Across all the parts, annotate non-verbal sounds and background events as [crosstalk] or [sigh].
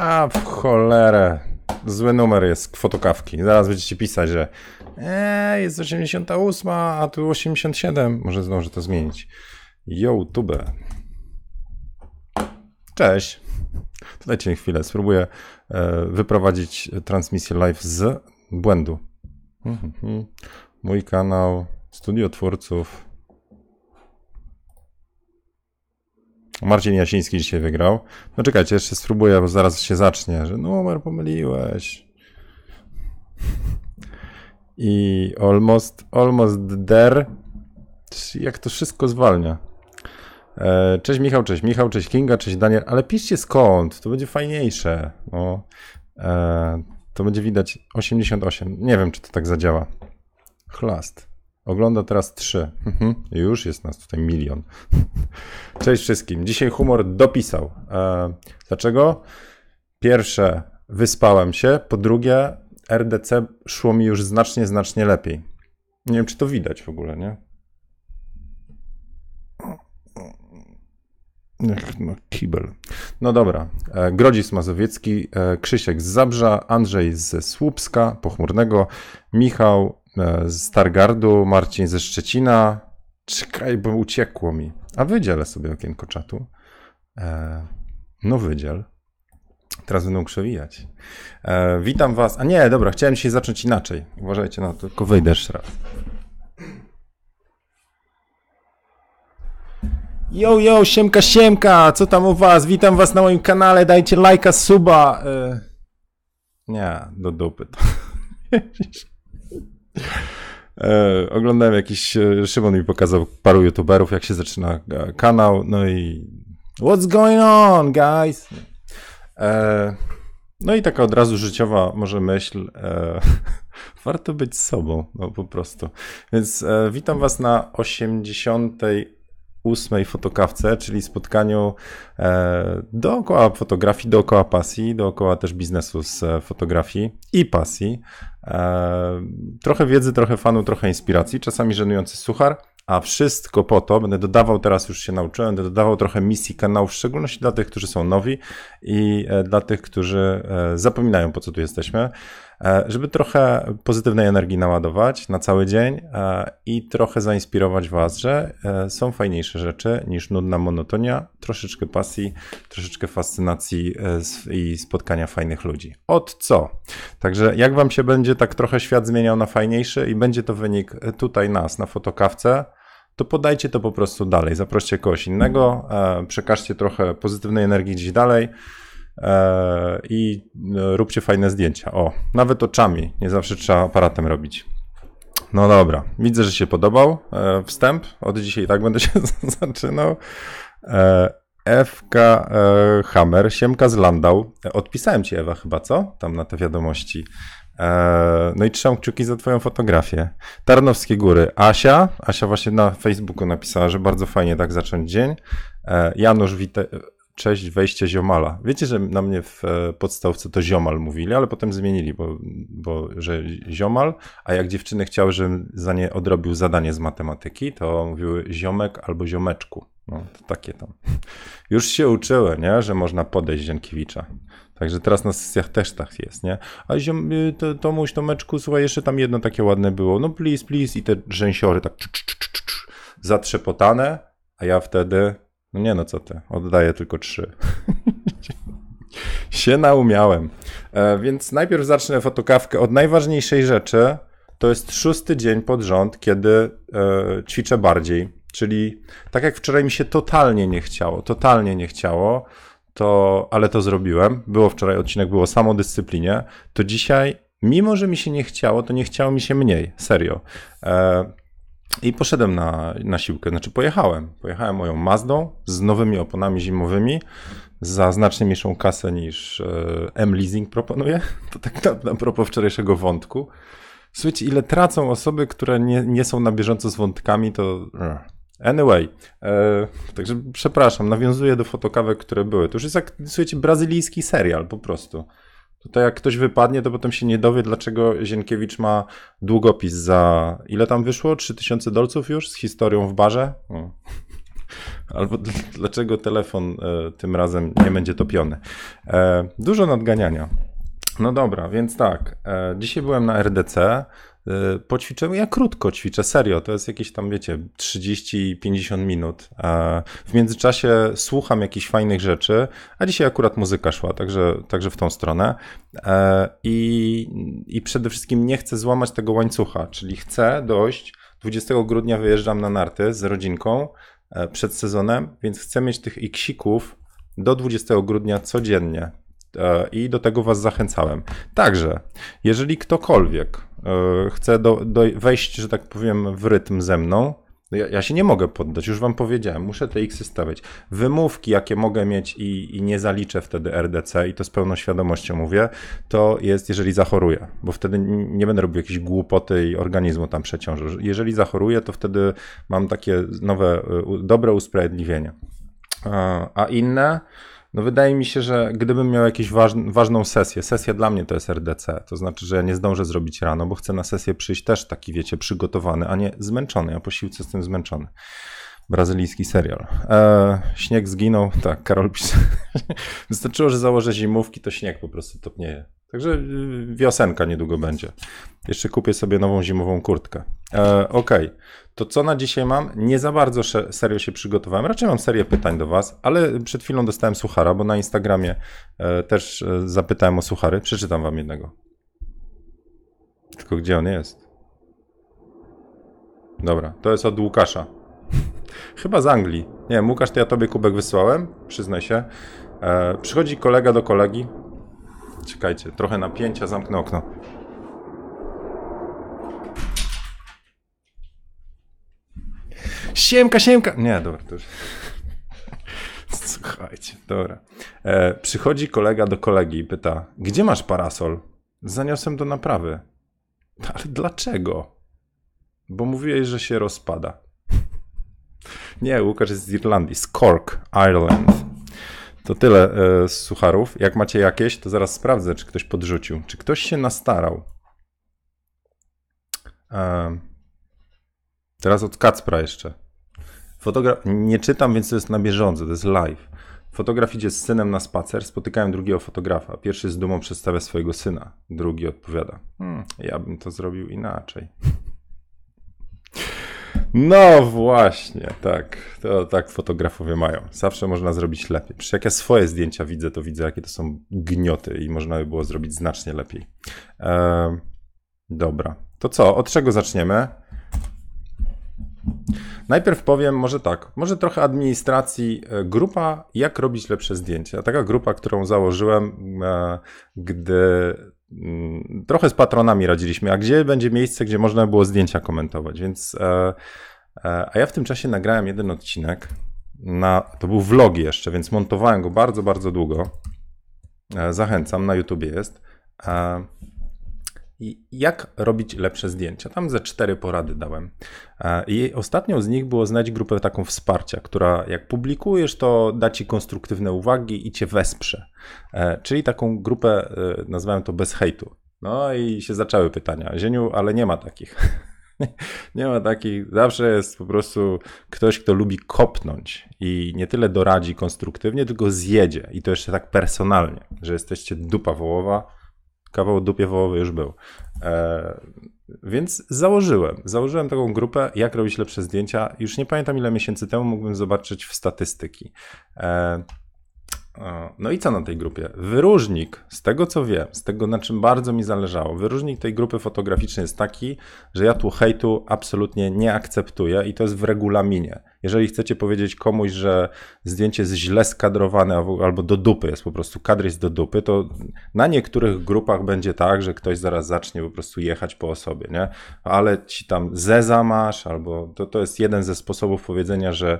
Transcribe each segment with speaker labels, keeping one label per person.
Speaker 1: A w cholerę. Zły numer jest fotokawki. Zaraz będziecie pisać, że eee, jest 88, a tu 87. Może zdążę to zmienić. YouTube. Cześć. Dajcie mi chwilę. Spróbuję e, wyprowadzić transmisję live z błędu. Mhm. Mój kanał Studio Twórców. Marcin Jasiński dzisiaj wygrał. No czekajcie, jeszcze spróbuję, bo zaraz się zacznie, że numer pomyliłeś. I almost, almost there. Jak to wszystko zwalnia. E, cześć Michał, cześć Michał, cześć Kinga, cześć Daniel, ale piszcie skąd, to będzie fajniejsze. No, e, to będzie widać 88. Nie wiem, czy to tak zadziała. Chlast. Ogląda teraz trzy. Mhm. Już jest nas tutaj milion. [laughs] Cześć wszystkim. Dzisiaj humor dopisał. E, dlaczego? Pierwsze, wyspałem się. Po drugie, RDC szło mi już znacznie, znacznie lepiej. Nie wiem, czy to widać w ogóle, nie? No, kibel. No dobra. E, Grodzis Mazowiecki, e, Krzysiek z Zabrza, Andrzej ze Słupska Pochmurnego, Michał E, z Stargardu, Marcin ze Szczecina. Czekaj, bo uciekło mi. A wydzielę sobie okienko czatu. E, no wydziel. Teraz będą przewijać. E, witam was. A nie, dobra, chciałem się zacząć inaczej. Uważajcie na no, to, tylko wyjdę jeszcze raz. Yo, yo, siemka, siemka, co tam u was? Witam was na moim kanale, dajcie lajka, suba. Nie, do dupy to. [laughs] E, oglądałem jakiś, e, Szymon mi pokazał paru youtuberów, jak się zaczyna e, kanał, no i what's going on, guys? no i taka od razu życiowa może myśl, [laughs] warto być sobą, no po prostu. Więc witam was na 80 ósmej fotokawce, czyli spotkaniu e, dookoła fotografii, dookoła pasji, dookoła też biznesu z e, fotografii i pasji. E, trochę wiedzy, trochę fanu, trochę inspiracji, czasami żenujący suchar, a wszystko po to, będę dodawał, teraz już się nauczyłem, będę dodawał trochę misji kanału, w szczególności dla tych, którzy są nowi i dla tych, którzy zapominają po co tu jesteśmy. E, żeby trochę pozytywnej energii naładować na cały dzień e, i trochę zainspirować Was, że e, są fajniejsze rzeczy niż nudna monotonia, troszeczkę pasji, troszeczkę fascynacji i spotkania fajnych ludzi. Od co? Także jak Wam się będzie tak trochę świat zmieniał na fajniejszy i będzie to wynik tutaj nas na fotokawce, to podajcie to po prostu dalej. Zaproście kogoś innego, przekażcie trochę pozytywnej energii gdzieś dalej. E, i e, róbcie fajne zdjęcia. O, nawet oczami, nie zawsze trzeba aparatem robić. No dobra, widzę, że się podobał e, wstęp. Od dzisiaj tak będę [laughs] się zaczynał. FK Hammer, Siemka z Landau. Odpisałem ci, Ewa, chyba, co? Tam na te wiadomości. no i trzymam kciuki za twoją fotografię. Tarnowskie Góry. Asia. Asia właśnie na Facebooku napisała, że bardzo fajnie tak zacząć dzień. Janusz, witaj cześć wejście ziomala. Wiecie, że na mnie w e, podstawce to ziomal mówili, ale potem zmienili, bo, bo że ziomal, a jak dziewczyny chciały, żebym za nie odrobił zadanie z matematyki, to mówiły ziomek albo ziomeczku. No, to takie tam. Już się uczyły, nie? że można podejść Zienkiewicza. Także teraz na sesjach też tak jest, nie? A ziom, y, to, Tomuś, Tomeczku, słuchaj, jeszcze tam jedno takie ładne było. No please, please. I te rzęsiory tak cz, cz, cz, zatrzepotane, a ja wtedy no nie, no co ty, oddaję tylko trzy. [laughs] się naumiałem. E, więc najpierw zacznę fotokawkę od najważniejszej rzeczy. To jest szósty dzień pod rząd, kiedy e, ćwiczę bardziej. Czyli tak jak wczoraj mi się totalnie nie chciało, totalnie nie chciało, to, ale to zrobiłem. Było wczoraj odcinek, było samo dyscyplinie. To dzisiaj, mimo że mi się nie chciało, to nie chciało mi się mniej. Serio. E, i poszedłem na, na siłkę, znaczy pojechałem. Pojechałem moją Mazdą z nowymi oponami zimowymi za znacznie mniejszą kasę niż e, M-Leasing proponuje. [laughs] To tak na, na propos wczorajszego wątku. Słuchajcie, ile tracą osoby, które nie, nie są na bieżąco z wątkami, to... E, anyway, e, także przepraszam, nawiązuję do fotokawek, które były. To już jest jak, słuchajcie, brazylijski serial po prostu to, tak jak ktoś wypadnie, to potem się nie dowie, dlaczego Zienkiewicz ma długopis za ile tam wyszło? 3000 dolców już z historią w barze? [laughs] Albo dlaczego telefon e, tym razem nie będzie topiony? E, dużo nadganiania. No dobra, więc tak. E, dzisiaj byłem na RDC. Y, poćwiczymy. Ja krótko ćwiczę, serio, to jest jakieś tam, wiecie, 30-50 minut. A w międzyczasie słucham jakichś fajnych rzeczy, a dzisiaj akurat muzyka szła, także, także w tą stronę. E, I, I przede wszystkim nie chcę złamać tego łańcucha, czyli chcę dojść. 20 grudnia wyjeżdżam na narty z rodzinką e, przed sezonem, więc chcę mieć tych iksików do 20 grudnia codziennie i do tego Was zachęcałem. Także, jeżeli ktokolwiek e, chce do, do wejść, że tak powiem, w rytm ze mną, ja, ja, się nie mogę poddać, już wam powiedziałem, muszę te X stawiać. Wymówki, jakie mogę mieć i, i, nie zaliczę wtedy RDC, i to z pełną świadomością mówię, to jest, jeżeli zachoruję, bo wtedy nie będę robił jakiejś głupoty i organizmu tam przeciążył. Jeżeli zachoruję, to wtedy mam takie nowe, dobre usprawiedliwienie. E, a inne, no wydaje mi się, że gdybym miał jakąś waż, ważną sesję, sesja dla mnie to jest RDC, to znaczy, że ja nie zdążę zrobić rano, bo chcę na sesję przyjść też taki, wiecie, przygotowany, a nie zmęczony. Ja po siłce jestem zmęczony. Brazylijski serial. Eee, śnieg zginął, tak, Karol pisze. [laughs] Wystarczyło, że założę zimówki, to śnieg po prostu topnieje. Także y, wiosenka niedługo będzie. Jeszcze kupię sobie nową zimową kurtkę. E, Okej, okay. to co na dzisiaj mam? Nie za bardzo serio się przygotowałem. Raczej mam serię pytań do Was, ale przed chwilą dostałem suchara, bo na Instagramie e, też e, zapytałem o suchary. Przeczytam Wam jednego. Tylko gdzie on jest? Dobra, to jest od Łukasza. [laughs] Chyba z Anglii. Nie wiem, Łukasz, to ja Tobie kubek wysłałem, przyznaj się. E, przychodzi kolega do kolegi, Czekajcie, trochę napięcia, zamknę okno. Siemka, siemka! Nie, dobra, to już... Słuchajcie, dobra. E, przychodzi kolega do kolegi i pyta, gdzie masz parasol? Zaniosłem do naprawy. No, ale dlaczego? Bo mówiłeś, że się rozpada. Nie, Łukasz jest z Irlandii, z Cork, Ireland. To tyle e, z sucharów. Jak macie jakieś, to zaraz sprawdzę, czy ktoś podrzucił. Czy ktoś się nastarał? E, teraz od Kacpra jeszcze. nie czytam, więc to jest na bieżąco, to jest live. Fotograf idzie z synem na spacer, spotykają drugiego fotografa. Pierwszy z dumą przedstawia swojego syna, drugi odpowiada: hmm, Ja bym to zrobił inaczej. No właśnie, tak. To tak fotografowie mają. Zawsze można zrobić lepiej. Przecież jak ja swoje zdjęcia widzę, to widzę, jakie to są gnioty i można by było zrobić znacznie lepiej. Eee, dobra. To co? Od czego zaczniemy? Najpierw powiem może tak, może trochę administracji. E, grupa Jak robić lepsze zdjęcia. Taka grupa, którą założyłem, e, gdy Mm, trochę z patronami radziliśmy, a gdzie będzie miejsce, gdzie można było zdjęcia komentować, więc e, e, a ja w tym czasie nagrałem jeden odcinek, na, to był vlog jeszcze, więc montowałem go bardzo, bardzo długo. E, zachęcam, na YouTube jest jak robić lepsze zdjęcia. Tam ze cztery porady dałem. E, I ostatnią z nich było znać grupę taką wsparcia, która jak publikujesz, to da ci konstruktywne uwagi i cię wesprze. E, czyli taką grupę, e, nazwałem to bez hejtu. No i się zaczęły pytania. Zieniu, ale nie ma takich. [laughs] nie ma takich. Zawsze jest po prostu ktoś, kto lubi kopnąć i nie tyle doradzi konstruktywnie, tylko zjedzie. I to jeszcze tak personalnie, że jesteście dupa wołowa kawał dupie wołowy już był. E, więc założyłem, założyłem taką grupę, jak robić lepsze zdjęcia. Już nie pamiętam ile miesięcy temu mógłbym zobaczyć w statystyki. E, no i co na tej grupie? Wyróżnik, z tego co wiem, z tego na czym bardzo mi zależało, wyróżnik tej grupy fotograficznej jest taki, że ja tu hejtu absolutnie nie akceptuję i to jest w regulaminie. Jeżeli chcecie powiedzieć komuś, że zdjęcie jest źle skadrowane albo do dupy jest po prostu, kadr jest do dupy, to na niektórych grupach będzie tak, że ktoś zaraz zacznie po prostu jechać po osobie, nie? Ale ci tam zeza masz albo to, to jest jeden ze sposobów powiedzenia, że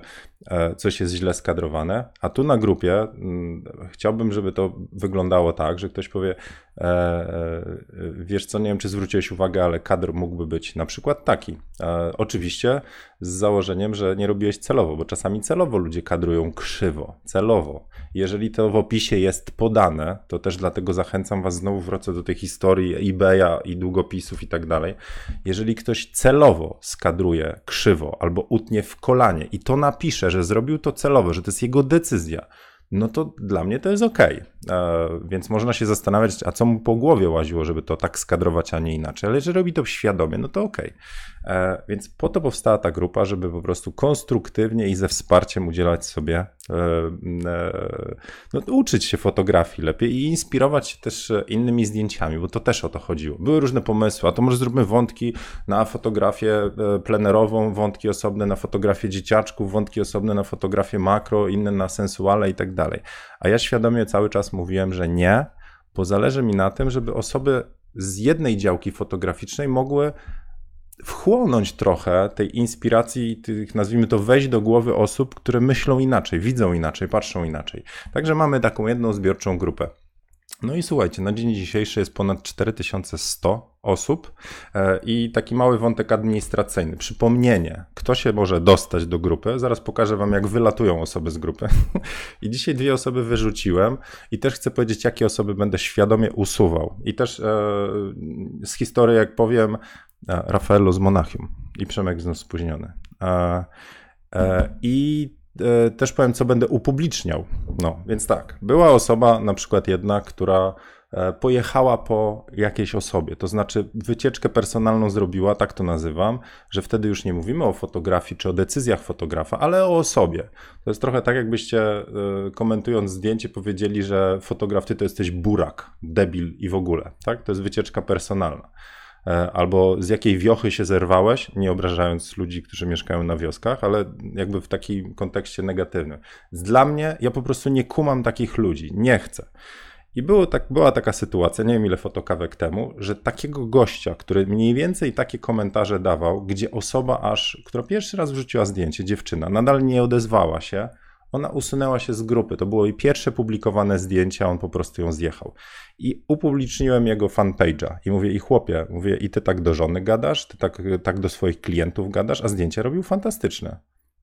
Speaker 1: e, coś jest źle skadrowane, a tu na grupie mm, chciałbym, żeby to wyglądało tak, że ktoś powie e, e, wiesz co, nie wiem czy zwróciłeś uwagę, ale kadr mógłby być na przykład taki. E, oczywiście z założeniem, że nie robiłeś gdzieś celowo, bo czasami celowo ludzie kadrują krzywo, celowo. Jeżeli to w opisie jest podane, to też dlatego zachęcam Was, znowu wrócę do tej historii eBaya i długopisów i tak dalej. Jeżeli ktoś celowo skadruje krzywo albo utnie w kolanie i to napisze, że zrobił to celowo, że to jest jego decyzja, no to dla mnie to jest ok. E, więc można się zastanawiać, a co mu po głowie łaziło, żeby to tak skadrować, a nie inaczej. Ale że robi to świadomie, no to ok. E, więc po to powstała ta grupa, żeby po prostu konstruktywnie i ze wsparciem udzielać sobie, e, no, uczyć się fotografii lepiej i inspirować się też innymi zdjęciami, bo to też o to chodziło. Były różne pomysły, a to może zróbmy wątki na fotografię plenerową, wątki osobne na fotografię dzieciaczków, wątki osobne na fotografię makro, inne na sensuale i tak dalej. A ja świadomie cały czas mówiłem, że nie, bo zależy mi na tym, żeby osoby z jednej działki fotograficznej mogły wchłonąć trochę tej inspiracji, tych nazwijmy to wejść do głowy osób, które myślą inaczej, widzą inaczej, patrzą inaczej. Także mamy taką jedną zbiorczą grupę. No i słuchajcie, na dzień dzisiejszy jest ponad 4100 osób e, i taki mały wątek administracyjny. Przypomnienie, kto się może dostać do grupy. Zaraz pokażę Wam, jak wylatują osoby z grupy. [laughs] I dzisiaj dwie osoby wyrzuciłem i też chcę powiedzieć, jakie osoby będę świadomie usuwał. I też e, z historii, jak powiem, e, Rafaello z Monachium i Przemek znów spóźniony. E, e, I e, też powiem, co będę upubliczniał. No, więc tak, była osoba na przykład jedna, która E, pojechała po jakiejś osobie. To znaczy, wycieczkę personalną zrobiła, tak to nazywam, że wtedy już nie mówimy o fotografii czy o decyzjach fotografa, ale o osobie. To jest trochę tak, jakbyście e, komentując zdjęcie powiedzieli, że fotograf ty to jesteś burak, debil i w ogóle. Tak? To jest wycieczka personalna. E, albo z jakiej wiochy się zerwałeś, nie obrażając ludzi, którzy mieszkają na wioskach, ale jakby w takim kontekście negatywnym. Dla mnie, ja po prostu nie kumam takich ludzi, nie chcę. I było tak, była taka sytuacja, nie wiem ile fotokawek temu, że takiego gościa, który mniej więcej takie komentarze dawał, gdzie osoba aż, która pierwszy raz wrzuciła zdjęcie, dziewczyna, nadal nie odezwała się, ona usunęła się z grupy. To było jej pierwsze publikowane zdjęcie, a on po prostu ją zjechał. I upubliczniłem jego fanpage'a i mówię, i chłopie, mówię, i ty tak do żony gadasz, ty tak, tak do swoich klientów gadasz, a zdjęcie robił fantastyczne.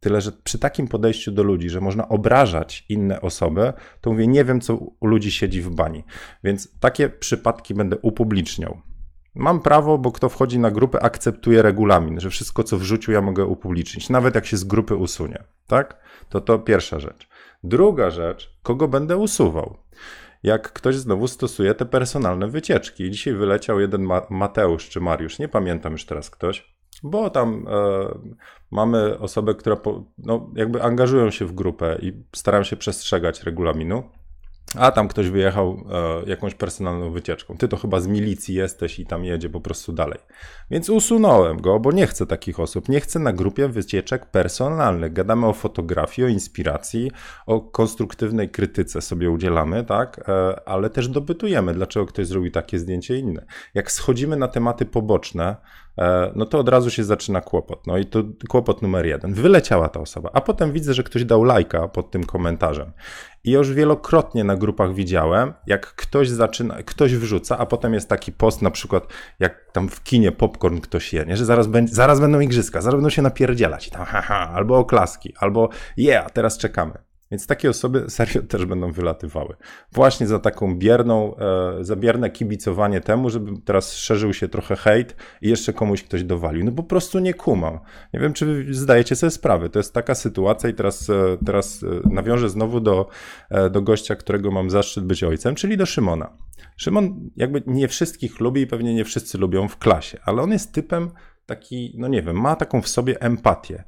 Speaker 1: Tyle, że przy takim podejściu do ludzi, że można obrażać inne osoby, to mówię, nie wiem, co u ludzi siedzi w bani. Więc takie przypadki będę upubliczniał. Mam prawo, bo kto wchodzi na grupę, akceptuje regulamin, że wszystko, co wrzucił, ja mogę upublicznić, nawet jak się z grupy usunie. Tak? To to pierwsza rzecz. Druga rzecz, kogo będę usuwał? Jak ktoś znowu stosuje te personalne wycieczki. Dzisiaj wyleciał jeden Mateusz czy Mariusz, nie pamiętam już teraz ktoś bo tam e, mamy osoby, które po, no, jakby angażują się w grupę i starają się przestrzegać regulaminu a tam ktoś wyjechał e, jakąś personalną wycieczką. Ty to chyba z milicji jesteś i tam jedzie po prostu dalej. Więc usunąłem go, bo nie chcę takich osób. Nie chcę na grupie wycieczek personalnych. Gadamy o fotografii, o inspiracji, o konstruktywnej krytyce sobie udzielamy, tak? E, ale też dopytujemy, dlaczego ktoś zrobił takie zdjęcie inne. Jak schodzimy na tematy poboczne, e, no to od razu się zaczyna kłopot. No i to kłopot numer jeden. Wyleciała ta osoba, a potem widzę, że ktoś dał lajka pod tym komentarzem. I już wielokrotnie na grupach widziałem, jak ktoś zaczyna, ktoś wrzuca, a potem jest taki post, na przykład jak tam w kinie popcorn ktoś je, nie? że zaraz, będzie, zaraz będą igrzyska, zaraz będą się napierdzielać i tam haha, albo oklaski, albo yeah, teraz czekamy. Więc takie osoby serio [laughs] też będą wylatywały. Właśnie za taką bierną, e, za bierne kibicowanie temu, żeby teraz szerzył się trochę hejt i jeszcze komuś ktoś dowalił. No po prostu nie kumam. Nie wiem, czy wy zdajecie sobie sprawę. To jest taka sytuacja i teraz, e, teraz e, nawiążę znowu do, e, do gościa, którego mam zaszczyt być ojcem, czyli do Szymona. Szymon jakby nie wszystkich lubi i pewnie nie wszyscy lubią w klasie, ale on jest typem taki, no nie wiem, ma taką w sobie empatię.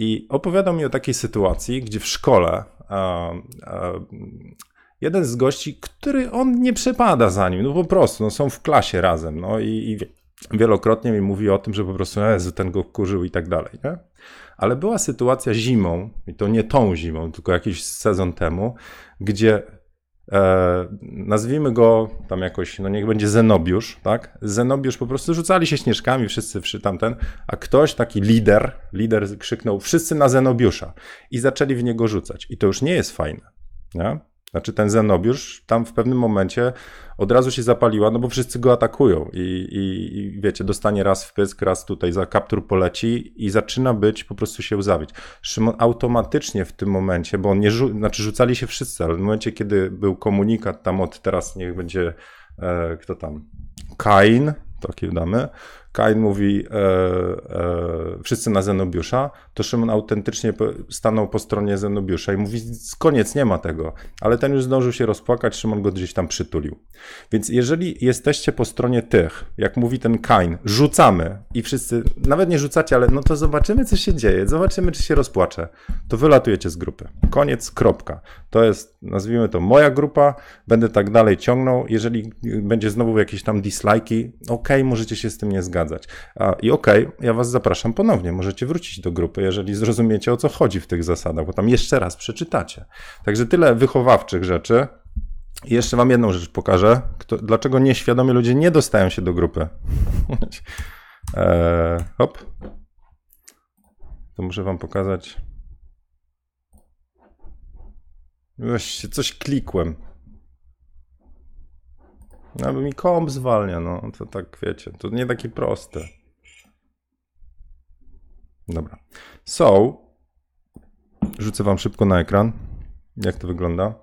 Speaker 1: I opowiadał mi o takiej sytuacji, gdzie w szkole E, e, jeden z gości, który on nie przepada za nim, no po prostu, no są w klasie razem, no i, i wielokrotnie mi mówi o tym, że po prostu e, Jezu, ten go kurzył i tak dalej, nie? Ale była sytuacja zimą, i to nie tą zimą, tylko jakiś sezon temu, gdzie e, nazwijmy go tam jakoś, no niech będzie Zenobiusz, tak? Zenobiusz po prostu rzucali się śnieżkami wszyscy przy tamten, a ktoś, taki lider, lider krzyknął wszyscy na Zenobiusza i zaczęli w niego rzucać. I to już nie jest fajne. Nie? Znaczy ten Zenobiusz tam w pewnym momencie od razu się zapaliła, no bo wszyscy go atakują i, i, i wiecie, dostanie raz w pysk, raz tutaj za kaptur poleci i zaczyna być, po prostu się łzawić. Szymon automatycznie w tym momencie, bo on nie, rzu- znaczy rzucali się wszyscy, ale w momencie, kiedy był komunikat tam od teraz niech będzie, e, kto tam, Kain, takie damy, Kain mówi e, e, wszyscy na Zenobiusza, to Szymon autentycznie stanął po stronie Zenobiusza i mówi koniec, nie ma tego. Ale ten już zdążył się rozpłakać, Szymon go gdzieś tam przytulił. Więc jeżeli jesteście po stronie tych, jak mówi ten Kain, rzucamy i wszyscy, nawet nie rzucacie, ale no to zobaczymy, co się dzieje, zobaczymy, czy się rozpłacze, to wylatujecie z grupy. Koniec, kropka. To jest, nazwijmy to, moja grupa, będę tak dalej ciągnął. Jeżeli y, będzie znowu jakieś tam dislike'i, okej, okay, możecie się z tym nie zgadzać zgadzać. A, I okej, okay, ja Was zapraszam ponownie. Możecie wrócić do grupy, jeżeli zrozumiecie o co chodzi w tych zasadach, bo tam jeszcze raz przeczytacie. Także tyle wychowawczych rzeczy. I jeszcze Wam jedną rzecz pokażę. Kto, dlaczego nieświadomi ludzie nie dostają się do grupy? [laughs] E, hop. To muszę Wam pokazać. Właśnie coś klikłem. No mi komp zwalnia, no to tak wiecie, to nie takie proste. Dobra. So, rzucę wam szybko na ekran, jak to wygląda.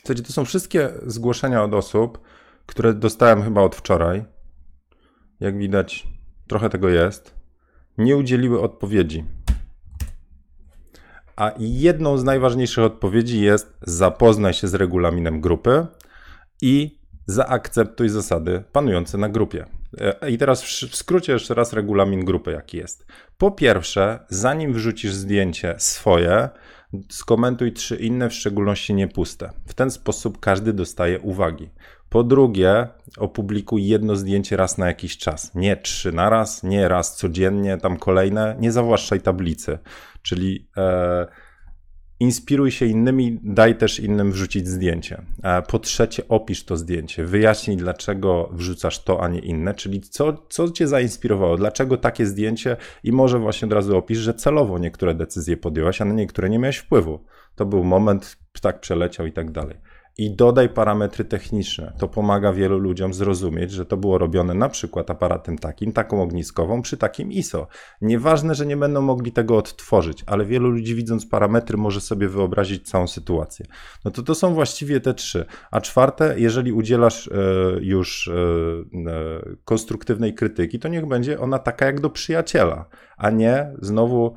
Speaker 1: Słuchajcie, to są wszystkie zgłoszenia od osób, które dostałem chyba od wczoraj. Jak widać, trochę tego jest. Nie udzieliły odpowiedzi. A jedną z najważniejszych odpowiedzi jest zapoznaj się z regulaminem grupy i zaakceptuj zasady panujące na grupie. E, I teraz w skrócie jeszcze raz regulamin grupy, jaki jest. Po pierwsze, zanim wrzucisz zdjęcie swoje, skomentuj trzy inne, w szczególności niepuste. W ten sposób każdy dostaje uwagi. Po drugie, opublikuj jedno zdjęcie raz na jakiś czas. Nie trzy na raz, nie raz codziennie, tam kolejne. Nie zawłaszczaj tablicy. Czyli. E, Inspiruj się innymi, daj też innym wrzucić zdjęcie. Po trzecie, opisz to zdjęcie, wyjaśnij, dlaczego wrzucasz to, a nie inne, czyli co, co cię zainspirowało, dlaczego takie zdjęcie i może właśnie od razu opisz, że celowo niektóre decyzje podjęłaś, a na niektóre nie miałeś wpływu. To był moment, ptak przeleciał i tak dalej i dodaj parametry techniczne. To pomaga wielu ludziom zrozumieć, że to było robione na przykład aparatem takim, taką ogniskową, przy takim ISO. Nieważne, że nie będą mogli tego odtworzyć, ale wielu ludzi widząc parametry może sobie wyobrazić całą sytuację. No to to są właściwie te trzy. A czwarte, jeżeli udzielasz e, już e, e, konstruktywnej krytyki, to niech będzie ona taka jak do przyjaciela, a nie znowu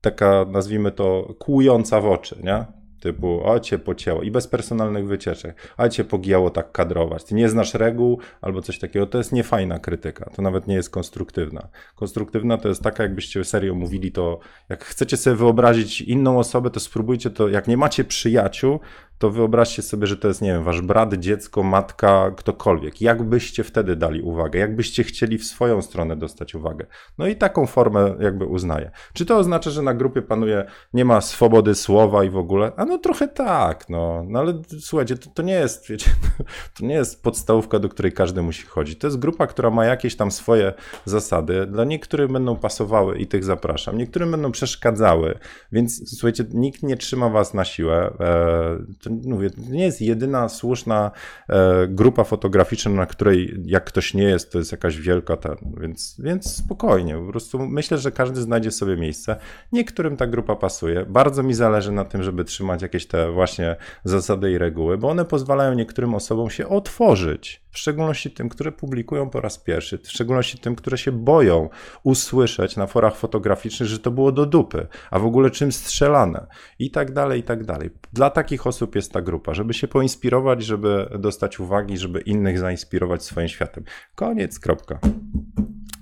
Speaker 1: taka, nazwijmy to, kłująca w oczy, nie? Typu, o cię pocięło i bez personalnych wycieczek, a cię pogijało tak kadrować, ty nie znasz reguł albo coś takiego. To jest niefajna krytyka, to nawet nie jest konstruktywna. Konstruktywna to jest taka, jakbyście serio mówili to, jak chcecie sobie wyobrazić inną osobę, to spróbujcie to, jak nie macie przyjaciół, to wyobraźcie sobie, że to jest, nie wiem, wasz brat, dziecko, matka, ktokolwiek. Jak byście wtedy dali uwagę? Jak byście chcieli w swoją stronę dostać uwagę? No i taką formę jakby uznaję. Czy to oznacza, że na grupie panuje, nie ma swobody słowa i w ogóle? A no trochę tak, no. No ale słuchajcie, to, to nie jest, wiecie, [laughs] to nie jest podstawówka, do której każdy musi chodzić. To jest grupa, która ma jakieś tam swoje zasady. Dla niektórych będą pasowały i tych zapraszam. Niektórym będą przeszkadzały, więc słuchajcie, nikt nie trzyma was na siłę. E, to, mówię, to nie jest jedyna słuszna e, grupa fotograficzna, na której jak ktoś nie jest, to jest jakaś wielka ta, więc, więc spokojnie, po prostu myślę, że każdy znajdzie sobie miejsce. Niektórym ta grupa pasuje. Bardzo mi zależy na tym, żeby trzymać jakieś te właśnie zasady i reguły, bo one pozwalają niektórym osobom się otworzyć, w szczególności tym, które publikują po raz pierwszy, w szczególności tym, które się boją usłyszeć na forach fotograficznych, że to było do dupy, a w ogóle czym strzelane i tak dalej, i tak dalej. Dla takich osób jest ta grupa, żeby się poinspirować, żeby dostać uwagi, żeby innych zainspirować swoim światem. Koniec, kropka.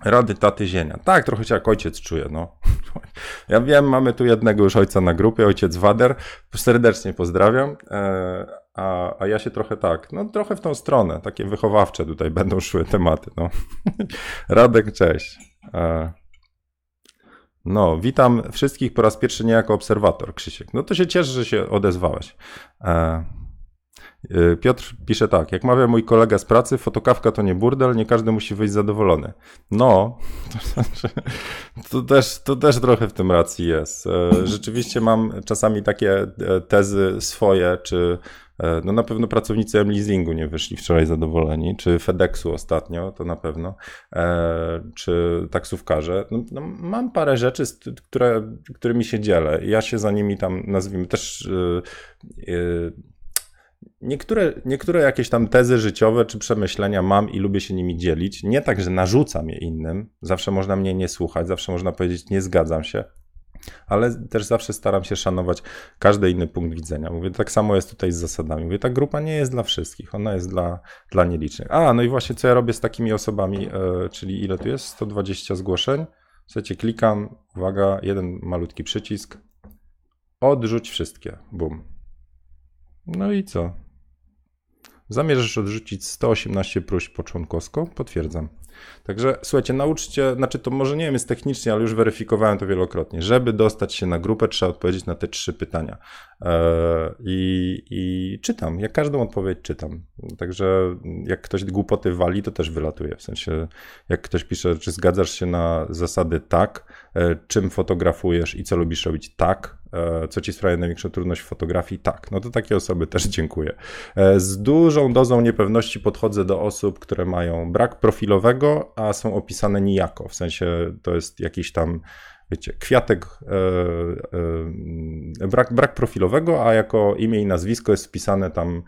Speaker 1: Rady taty zienia. Tak, trochę się jak ojciec czuje, no. [laughs] Ja wiem, mamy tu jednego już ojca na grupie, ojciec Wader. Serdecznie pozdrawiam. E, a, a ja się trochę tak, no trochę w tą stronę, takie wychowawcze tutaj będą szły tematy, no. [laughs] Radek, cześć. E, no, witam wszystkich po raz pierwszy nie jako obserwator, Krzysiek. No to się cieszę, że się odezwałeś. E, Y, Piotr pisze tak, jak mawia mój kolega z pracy, fotokawka to nie burdel, nie każdy musi wyjść zadowolony. No, [laughs] to, to, też, to też trochę w tym racji jest. Y, rzeczywiście mam czasami takie e, tezy swoje, czy e, no na pewno pracownicy leasingu nie wyszli wczoraj zadowoleni, czy FedExu ostatnio, to na pewno, e, czy taksówkarze. No, no mam parę rzeczy, które, którymi się dzielę. Ja się za nimi tam nazwijmy też. yy, Niektóre, niektóre jakieś tam tezy życiowe czy przemyślenia mam i lubię się nimi dzielić. Nie tak, że narzucam je innym. Zawsze można mnie nie słuchać, zawsze można powiedzieć nie zgadzam się. Ale też zawsze staram się szanować każdy inny punkt widzenia. Mówię, tak samo jest tutaj z zasadami. Mówię, ta grupa nie jest dla wszystkich, ona jest dla, dla nielicznych. A, no i właśnie co ja robię z takimi osobami, yy, czyli ile tu jest? 120 zgłoszeń. Słuchajcie, klikam, uwaga, jeden malutki przycisk. Odrzuć wszystkie. Bum. No i co? Zamierzasz odrzucić 118 próśb początkowo? Potwierdzam. Także słuchajcie, nauczcie, znaczy to może nie wiem, jest technicznie, ale już weryfikowałem to wielokrotnie. Żeby dostać się na grupę, trzeba odpowiedzieć na te trzy pytania. E, I, i czytam, jak każdą odpowiedź czytam. Także jak ktoś głupoty wali, to też wylatuje. W sensie, jak ktoś pisze, czy zgadzasz się na zasady tak, e, czym fotografujesz i co lubisz robić tak, E, co ci sprawia największą trudność w fotografii? Tak, no to takie osoby też [laughs] dziękuję. E, z dużą dozą niepewności podchodzę do osób, które mają brak profilowego, a są opisane nijako, w sensie to jest jakiś tam wiecie, kwiatek, e, brak, brak profilowego, a jako imię i nazwisko jest wpisane tam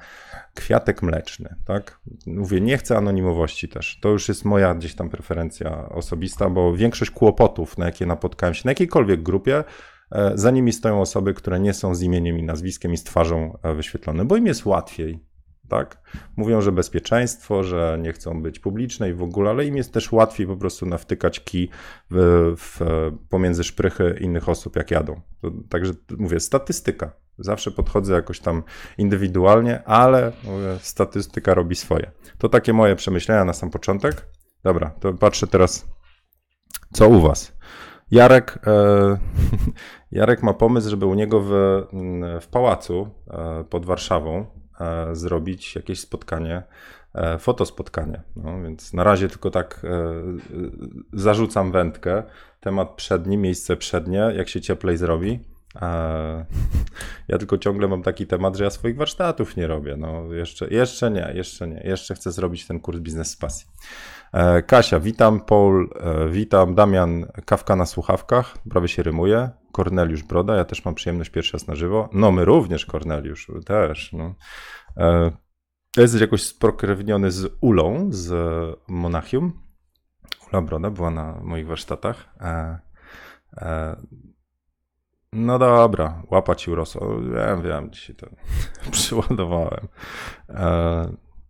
Speaker 1: kwiatek mleczny, tak? Mówię, nie chcę anonimowości też. To już jest moja gdzieś tam preferencja osobista, bo większość kłopotów, na jakie napotkałem się, na jakiejkolwiek grupie, E, za nimi stoją osoby, które nie są z imieniem i nazwiskiem i z twarzą e, wyświetlone, bo im jest łatwiej. Tak? Mówią, że bezpieczeństwo, że nie chcą być publiczne i w ogóle, ale im jest też łatwiej po prostu nawtykać kij w, w, e, pomiędzy szprychy innych osób, jak jadą. To, także mówię, statystyka. Zawsze podchodzę jakoś tam indywidualnie, ale mówię, statystyka robi swoje. To takie moje przemyślenia na sam początek. Dobra, to patrzę teraz, co u Was. Jarek, [laughs] Jarek ma pomysł, żeby u niego w, w pałacu e, pod Warszawą e, zrobić jakieś spotkanie, e, fotospotkanie. No, więc na razie tylko tak zarzucam wędkę. Temat przedni, miejsce przednie, jak się cieplej zrobi. Ja tylko ciągle mam taki temat, że ja swoich warsztatów nie robię. No, jeszcze, jeszcze nie, jeszcze nie. Jeszcze chcę zrobić ten kurs biznes z pasji. E, Kasia, witam. Paul, e, witam. Damian, kawka na słuchawkach, prawie się rymuje. Korneliusz Broda, ja też mam przyjemność pierwszy raz na żywo. No, my również, Korneliusz, też. No. E, jesteś jakoś spokrewniony z Ulą z Monachium. Ula Broda była na moich warsztatach. No dobra, łapać urosło. Wiem, wiem, dzisiaj to [laughs] przyładowałem.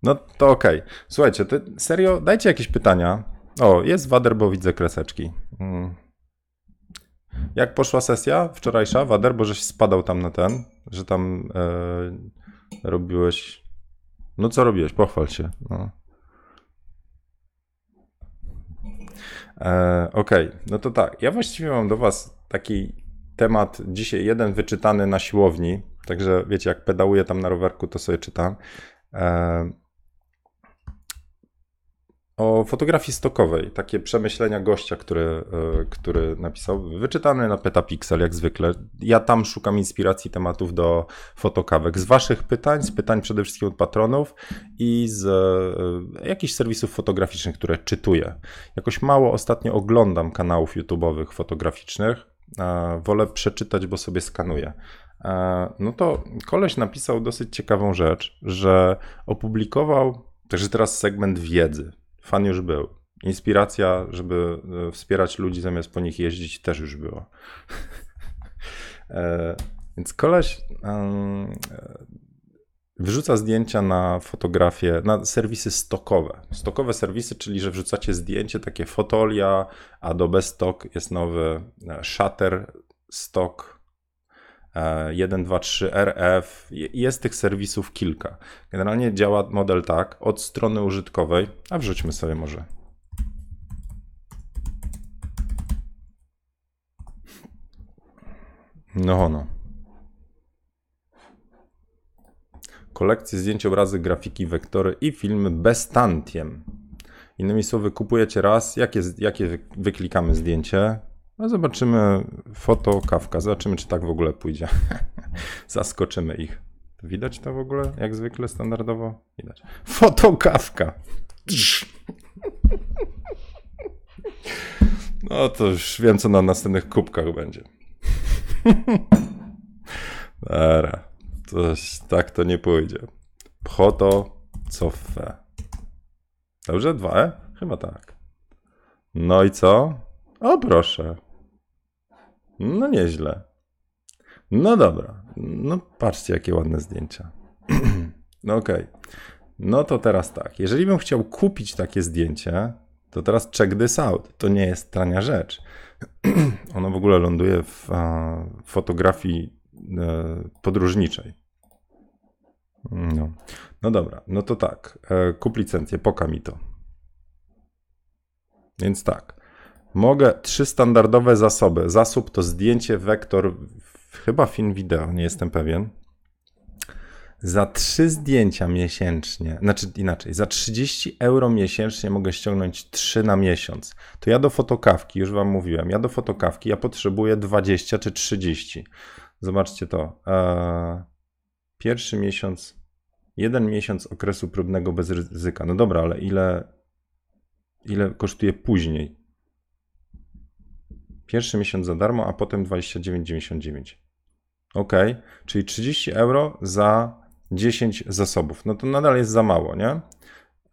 Speaker 1: No to okej. Okay. Słuchajcie, to serio, dajcie jakieś pytania. O, jest wader, bo widzę kreseczki. Hmm. Jak poszła sesja wczorajsza, wader, bo żeś spadał tam na ten, że tam e, robiłeś. No co robiłeś? Pochwal się. No. E, Okej, okay. no to tak. Ja właściwie mam do Was taki temat dzisiaj, jeden wyczytany na siłowni. Także wiecie, jak pedałuję tam na rowerku, to sobie czytam. E, o fotografii stokowej. Takie przemyślenia gościa, który, e, który napisał, wyczytany na Petapixel jak zwykle. Ja tam szukam inspiracji tematów do fotokawek. Z waszych pytań, z pytań przede wszystkim od patronów i z e, jakichś serwisów fotograficznych, które czytuję. Jakoś mało ostatnio oglądam kanałów YouTube'owych fotograficznych. Wolę przeczytać, bo sobie skanuję e, no to koleś napisał dosyć ciekawą rzecz, że opublikował, także teraz segment wiedzy, fan już był. Inspiracja, żeby e, wspierać ludzi zamiast po nich jeździć, też już była. [laughs] E, więc koleś um, wrzuca zdjęcia na fotografie, na serwisy stokowe. Stokowe serwisy, czyli że wrzucacie zdjęcie, takie fotolia, Adobe Stock jest nowy, Shutter Stock, 3, e, rf Jest tych serwisów kilka. Generalnie działa model tak, od strony użytkowej, a wrzućmy sobie może. No, no. Kolekcje zdjęć, obrazy, grafiki, wektory i filmy bez tantiem. Innymi słowy, kupujecie raz, jakie, jakie wyklikamy zdjęcie, no zobaczymy foto, kawka, zobaczymy czy tak w ogóle pójdzie. [laughs] Zaskoczymy ich. Widać to w ogóle, jak zwykle, standardowo? Widać. kawka. No to już wiem, co na następnych kubkach będzie. Dobra, tak to nie pójdzie. Pchoto, cofę. Dobrze? Dwa Chyba tak. No i co? O proszę. No nieźle. No dobra. No patrzcie, jakie ładne zdjęcia. [clears throat] no okej. Okay. No to teraz tak. Jeżeli bym chciał kupić takie zdjęcie, to teraz check this out. To nie jest tania rzecz. [clears throat] Ono w ogóle ląduje w a, fotografii e, podróżniczej. No. no dobra, no to tak. E, kup licencję, poka mi to. Więc tak. Mogę trzy standardowe zasoby. Zasób to zdjęcie, wektor, chyba film wideo, nie jestem pewien. Za trzy zdjęcia miesięcznie, znaczy inaczej, za 30 euro miesięcznie mogę ściągnąć trzy na miesiąc. To ja do fotokawki, już Wam mówiłem, ja do fotokawki ja potrzebuję 20 czy 30. Zobaczcie to. Eee, pierwszy miesiąc, jeden miesiąc okresu próbnego bez ryzyka. No dobra, ale ile, ile kosztuje później? Pierwszy miesiąc za darmo, a potem 29,99. Ok, czyli 30 euro za 10 zasobów. No to nadal jest za mało, nie?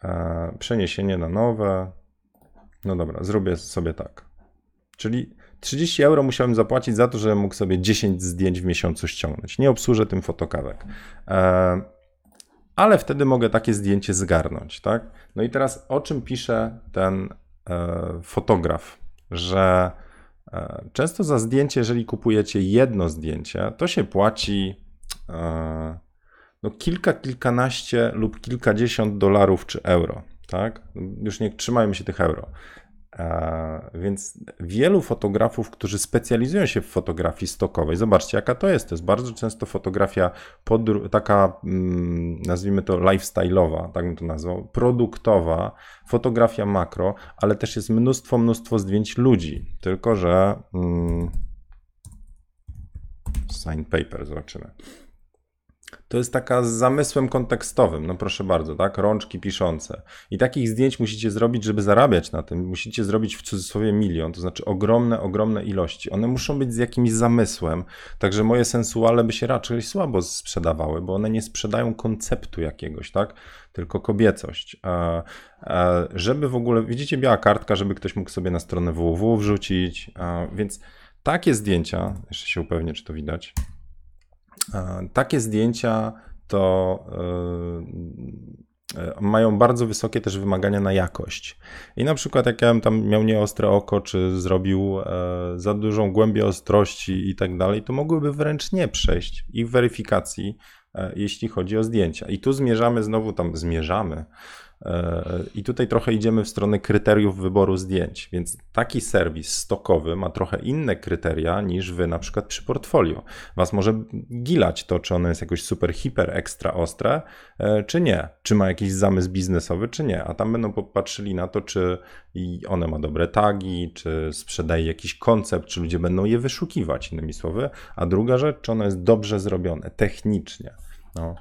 Speaker 1: E, przeniesienie na nowe. No dobra, zrobię sobie tak. Czyli 30 euro musiałem zapłacić za to, że mógł sobie 10 zdjęć w miesiącu ściągnąć. Nie obsłużę tym fotokawek. E, ale wtedy mogę takie zdjęcie zgarnąć, tak? No i teraz o czym pisze ten e, fotograf, że E, często za zdjęcie, jeżeli kupujecie jedno zdjęcie, to się płaci e, no, kilka, kilkanaście lub kilkadziesiąt dolarów czy euro. Tak? Już nie trzymajmy się tych euro. E, więc wielu fotografów, którzy specjalizują się w fotografii stokowej, zobaczcie jaka to jest. To jest bardzo często fotografia taka, mm, nazwijmy to lifestyle'owa, tak bym to nazwał, produktowa, fotografia makro, ale też jest mnóstwo, mnóstwo zdjęć ludzi. Tylko, że. Hmm, sign paper, zobaczymy to jest taka z zamysłem kontekstowym, no proszę bardzo, tak? Rączki piszące. I takich zdjęć musicie zrobić, żeby zarabiać na tym. Musicie zrobić w cudzysłowie milion, to znaczy ogromne, ogromne ilości. One muszą być z jakimś zamysłem, także moje sensuale by się raczej słabo sprzedawały, bo one nie sprzedają konceptu jakiegoś, tak? Tylko kobiecość. E, e, żeby w ogóle, widzicie, biała kartka, żeby ktoś mógł sobie na stronę www wrzucić, e, więc takie zdjęcia, jeszcze się upewnię, czy to widać. E, takie zdjęcia to e, e, mają bardzo wysokie też wymagania na jakość. I na przykład jak ja tam miał nieostre oko, czy zrobił za dużą głębię ostrości i tak dalej, to mogłyby wręcz nie przejść ich weryfikacji, jeśli chodzi o zdjęcia. I tu zmierzamy znowu tam, zmierzamy, E, I tutaj trochę idziemy w stronę kryteriów wyboru zdjęć, więc taki serwis stokowy ma trochę inne kryteria niż wy na przykład przy portfolio. Was może gilać to, czy ono jest jakoś super, hiper, ekstra ostre, e, czy nie. Czy ma jakiś zamysł biznesowy, czy nie. A tam będą popatrzyli na to, czy one ma dobre tagi, czy sprzedaje jakiś koncept, czy ludzie będą je wyszukiwać, innymi słowy. A druga rzecz, czy ono jest dobrze zrobione technicznie. No.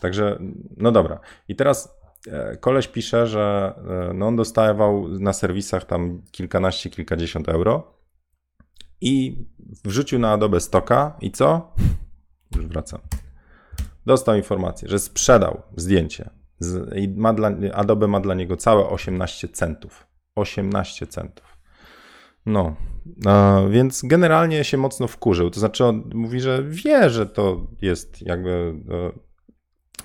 Speaker 1: Także, no dobra. I teraz e, koleś pisze, że e, no on dostawał na serwisach tam kilkanaście, kilkadziesiąt euro i wrzucił na Adobe Stoka i co? Już wracam. Dostał informację, że sprzedał zdjęcie i ma dla, Adobe ma dla niego całe 18 centów. 18 centów. No, a, więc generalnie się mocno wkurzył. To znaczy, on mówi, że wie, że to jest jakby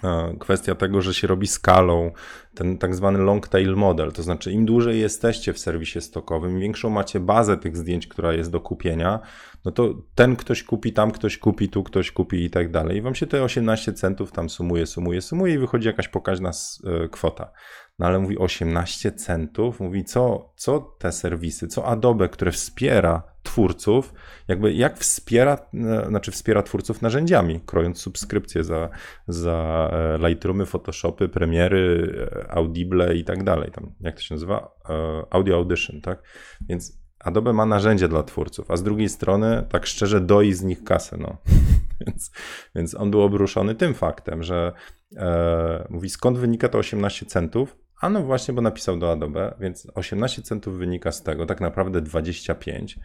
Speaker 1: e, e, kwestia tego, że się robi skalą ten tak zwany long tail model. To znaczy, im dłużej jesteście w serwisie stokowym, im większą macie bazę tych zdjęć, która jest do kupienia, no to ten ktoś kupi, tam ktoś kupi, tu ktoś kupi i tak dalej. I wam się te 18 centów tam sumuje, sumuje, sumuje i wychodzi jakaś pokaźna e, kwota no ale mówi 18 centów, mówi co, co te serwisy, co Adobe, które wspiera twórców, jakby jak wspiera, e, znaczy wspiera twórców narzędziami, krojąc subskrypcje za, za e, Lightroomy, Photoshopy, Premiery, e, Audible i tak dalej, tam jak to się nazywa, Audio Audition, tak, więc Adobe ma narzędzie dla twórców, a z drugiej strony, tak szczerze, doi z nich kasę. No. [laughs] więc, więc on był obruszony tym faktem, że e, mówi skąd wynika to 18 centów, a no właśnie, bo napisał do Adobe, więc 18 centów wynika z tego, tak naprawdę 25,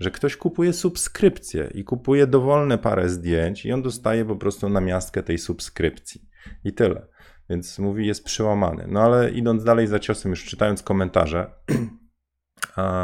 Speaker 1: że ktoś kupuje subskrypcję i kupuje dowolne parę zdjęć i on dostaje po prostu namiastkę tej subskrypcji. I tyle. Więc mówi, jest przełamany. No ale idąc dalej za ciosem, już czytając komentarze, [clears throat]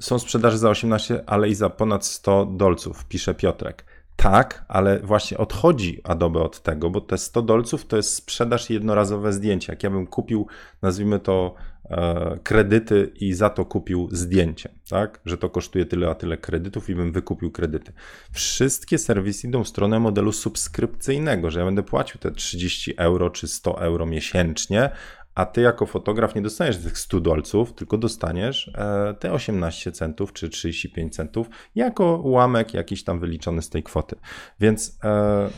Speaker 1: są sprzedaże za 18, ale i za ponad 100 dolców, pisze Piotrek. Tak, ale właśnie odchodzi Adobe od tego, bo te 100 dolców to jest sprzedaż jednorazowe zdjęcie. Jak ja bym kupił, nazwijmy to e, kredyty i za to kupił zdjęcie, tak? Że to kosztuje tyle a tyle kredytów i bym wykupił kredyty. Wszystkie serwisy idą w stronę modelu subskrypcyjnego, że ja będę płacił te 30 euro czy 100 euro miesięcznie, a ty jako fotograf nie dostaniesz tych 100 dolców, tylko dostaniesz e, te 18 centów czy 35 centów jako ułamek jakiś tam wyliczony z tej kwoty. Więc e,